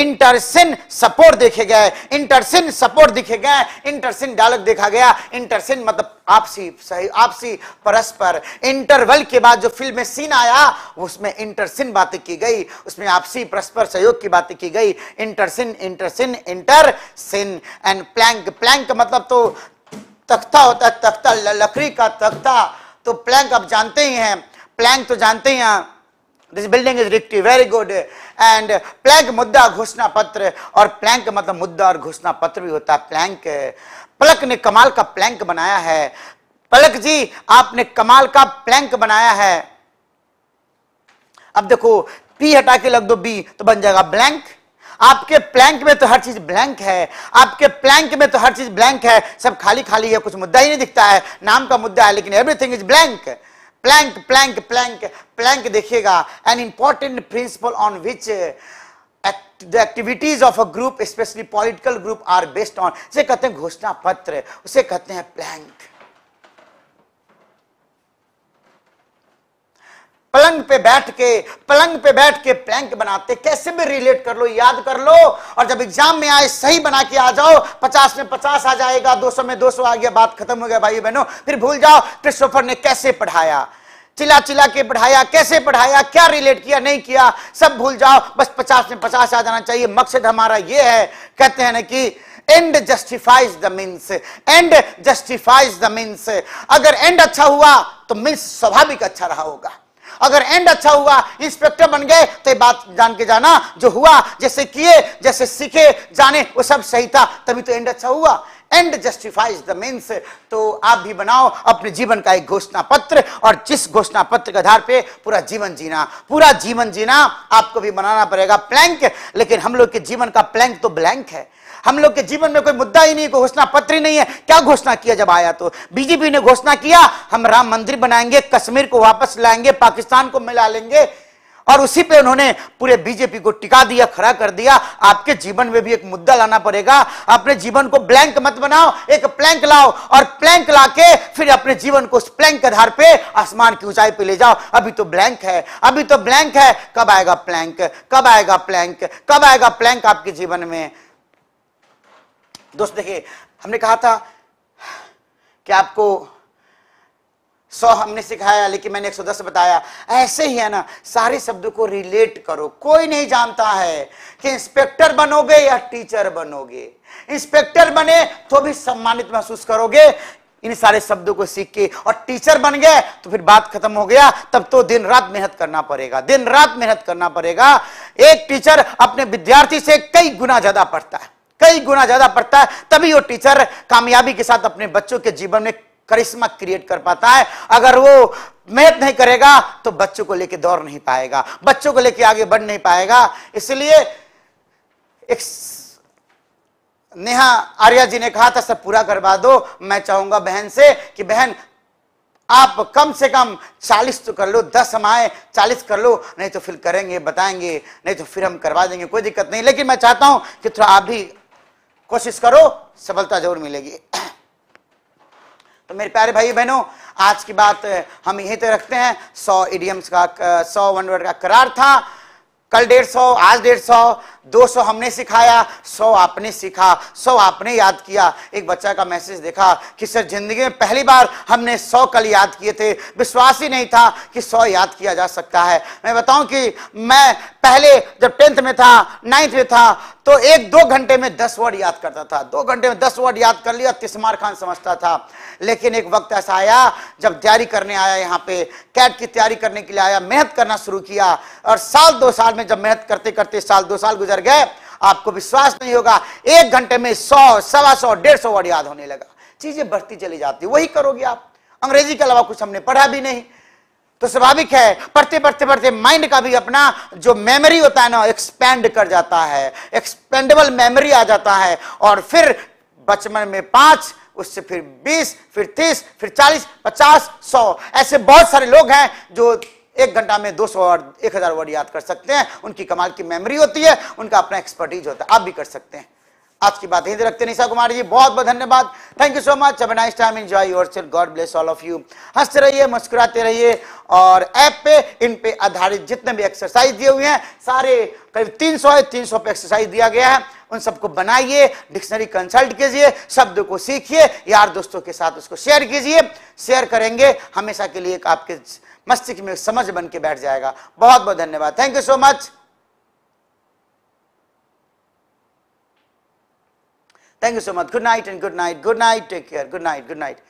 इंटरसिन सपोर्ट देखे गए इंटरसिन सपोर्ट दिखे गए इंटरसिन डायलॉग देखा गया इंटरसिन मतलब आपसी सही आपसी परस्पर इंटरवल के बाद जो फिल्म में सीन आया उसमें इंटरसिन बातें की गई उसमें आपसी परस्पर सहयोग की बातें की गई internecine internecine internecine and plank plank मतलब तो तख्ता होता है तख्ता लकड़ी का तख्ता तो प्लैंक आप जानते ही हैं प्लैंक तो जानते ही हैं this building is rickety very good and plank मुद्दा घोषणा पत्र और प्लैंक मतलब मुद्दा और घोषणा पत्र भी होता है प्लैंक पलक ने कमाल का प्लैंक बनाया है पलक जी आपने कमाल का प्लैंक बनाया है अब देखो पी हटा के लग दो बी तो बन जाएगा ब्लैंक आपके प्लैंक में तो हर चीज ब्लैंक है आपके प्लैंक में तो हर चीज ब्लैंक है सब खाली खाली है कुछ मुद्दा ही नहीं दिखता है नाम का मुद्दा है लेकिन everything is blank plank plank plank plank देखिएगा an important principle on which the activities of a group especially political group are based on उसे कहते हैं घोषणा पत्र उसे कहते हैं प्लैंक पलंग पे बैठ के पलंग पे बैठ के प्लैंक बनाते कैसे भी रिलेट कर लो याद कर लो और जब एग्जाम में आए सही बना के आ जाओ पचास में पचास आ जाएगा दो सौ में दो सौ आ गया बात खत्म हो गया भाई बहनों फिर भूल जाओ क्रिस्टोफर ने कैसे पढ़ाया चिल्ला चिल्ला के पढ़ाया कैसे पढ़ाया क्या रिलेट किया नहीं किया सब भूल जाओ बस पचास में पचास आ जाना चाहिए मकसद हमारा ये है कहते हैं ना कि end justifies the means end justifies the means अगर एंड अच्छा हुआ तो मीन्स स्वाभाविक अच्छा रहा होगा अगर एंड अच्छा हुआ इंस्पेक्टर बन गए तो ये बात जान के जाना जो हुआ जैसे किए जैसे सीखे जाने वो सब सही था तभी तो एंड अच्छा हुआ एंड जस्टिफाइज द मीन्स तो आप भी बनाओ अपने जीवन का एक घोषणा पत्र और जिस घोषणा पत्र के आधार पे पूरा जीवन जीना पूरा जीवन जीना आपको भी बनाना पड़ेगा प्लैंक लेकिन हम लोग के जीवन का प्लैंक तो ब्लैंक है हम लोग के जीवन में कोई मुद्दा ही नहीं कोई घोषणा पत्र ही नहीं है क्या घोषणा किया जब आया तो बीजेपी ने घोषणा किया हम राम मंदिर बनाएंगे कश्मीर को वापस लाएंगे पाकिस्तान को मिला लेंगे और उसी पे उन्होंने पूरे बीजेपी को टिका दिया खड़ा कर दिया आपके जीवन में भी एक मुद्दा लाना पड़ेगा अपने जीवन को ब्लैंक मत बनाओ एक प्लैंक लाओ और प्लैंक लाके फिर अपने जीवन को उस प्लैंक के आधार पे आसमान की ऊंचाई पे ले जाओ अभी तो ब्लैंक है अभी तो ब्लैंक है कब आएगा प्लैंक कब आएगा प्लैंक कब आएगा प्लैंक आपके जीवन में दोस्त देखिए हमने कहा था कि आपको सौ हमने सिखाया लेकिन मैंने एक सौ दस बताया ऐसे ही है ना सारे शब्दों को रिलेट करो कोई नहीं जानता है कि इंस्पेक्टर बनोगे या टीचर बनोगे इंस्पेक्टर बने तो भी सम्मानित महसूस करोगे इन सारे शब्दों को सीख के और टीचर बन गए तो फिर बात खत्म हो गया तब तो दिन रात मेहनत करना पड़ेगा दिन रात मेहनत करना पड़ेगा एक टीचर अपने विद्यार्थी से कई गुना ज्यादा पढ़ता है कई गुना ज्यादा पड़ता है तभी वो टीचर कामयाबी के साथ अपने बच्चों के जीवन में करिश्मा क्रिएट कर पाता है अगर वो मेहनत नहीं करेगा तो बच्चों को लेके दौड़ नहीं पाएगा बच्चों को लेके आगे बढ़ नहीं पाएगा इसलिए एक नेहा आर्या जी ने कहा था सब पूरा करवा दो मैं चाहूंगा बहन से कि बहन आप कम से कम 40 तो कर लो 10 हम आए चालीस कर लो नहीं तो फिर करेंगे बताएंगे नहीं तो फिर हम करवा देंगे कोई दिक्कत नहीं लेकिन मैं चाहता हूं कि थोड़ा आप भी कोशिश करो सफलता जरूर मिलेगी तो मेरे प्यारे भाई बहनों आज की बात हम यहीं तक रखते हैं सौ इडियम्स का सौ वन वर्ड का करार था कल डेढ़ सौ आज डेढ़ सौ 200 हमने सिखाया 100 आपने सीखा 100 आपने याद किया एक बच्चा का मैसेज देखा कि सर जिंदगी में पहली बार हमने 100 कल याद किए थे विश्वास ही नहीं था कि 100 याद किया जा सकता है मैं बताऊं कि मैं पहले जब टेंथ में था नाइन्थ में था तो एक दो घंटे में दस वर्ड याद करता था दो घंटे में दस वर्ड याद कर लिया तिस्मार खान समझता था लेकिन एक वक्त ऐसा आया जब तैयारी करने आया यहाँ पे कैट की तैयारी करने के लिए आया मेहनत करना शुरू किया और साल दो साल में जब मेहनत करते करते साल दो साल गुजर अंदर गए आपको विश्वास नहीं होगा एक घंटे में सौ सवा सौ डेढ़ सौ वर्ड याद होने लगा चीजें बढ़ती चली जाती वही करोगे आप अंग्रेजी के अलावा कुछ हमने पढ़ा भी नहीं तो स्वाभाविक है पढ़ते पढ़ते पढ़ते माइंड का भी अपना जो मेमोरी होता है ना एक्सपेंड कर जाता है एक्सपेंडेबल मेमोरी आ जाता है और फिर बचपन में पांच उससे फिर बीस फिर तीस फिर चालीस पचास सौ ऐसे बहुत सारे लोग हैं जो एक घंटा में 200 वर्ड एक हज़ार वर्ड याद कर सकते हैं उनकी कमाल की मेमोरी होती है उनका अपना एक्सपर्टीज होता है आप भी कर सकते हैं आज की बात यही रखते निशा कुमार जी बहुत बहुत धन्यवाद thank you so much nice time enjoy yourself God bless all of you हंसते रहिए मुस्कुराते रहिए और ऐप पे इन पे आधारित जितने भी एक्सरसाइज दिए हुए हैं सारे करीब 300 तीन सौ पे एक्सरसाइज दिया गया है उन सबको बनाइए डिक्शनरी कंसल्ट कीजिए शब्द को सीखिए यार दोस्तों के साथ उसको शेयर कीजिए शेयर करेंगे हमेशा के लिए एक आपके मस्तिष्क में समझ बन के बैठ जाएगा बहुत बहुत धन्यवाद thank you so much thank you so much good night and good night good night take care good night good night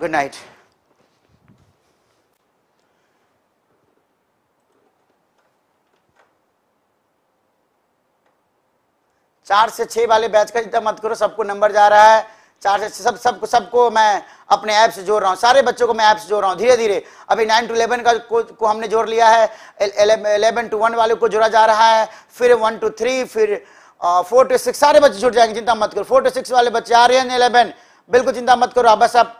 good night चार से छह वाले बैच का चिंता मत करो सबको नंबर जा रहा है चार से सब सबको सबको मैं अपने ऐप से जोड़ रहा हूँ सारे बच्चों को मैं ऐप से जोड़ रहा हूँ धीरे धीरे अभी नाइन टू इलेवन का को, को हमने जोड़ लिया है इलेवन टू वन वाले को जोड़ा जा रहा है फिर वन टू थ्री फिर फोर टू सिक्स सारे बच्चे जुड़ जाएंगे चिंता मत करो फोर टू सिक्स वाले बच्चे आ रहे हैं इलेवन बिल्कुल चिंता मत करो आप बस आप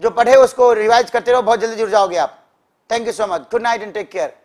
जो पढ़े उसको रिवाइज करते रहो बहुत जल्दी जुड़ जाओगे आप thank you so much good night and take care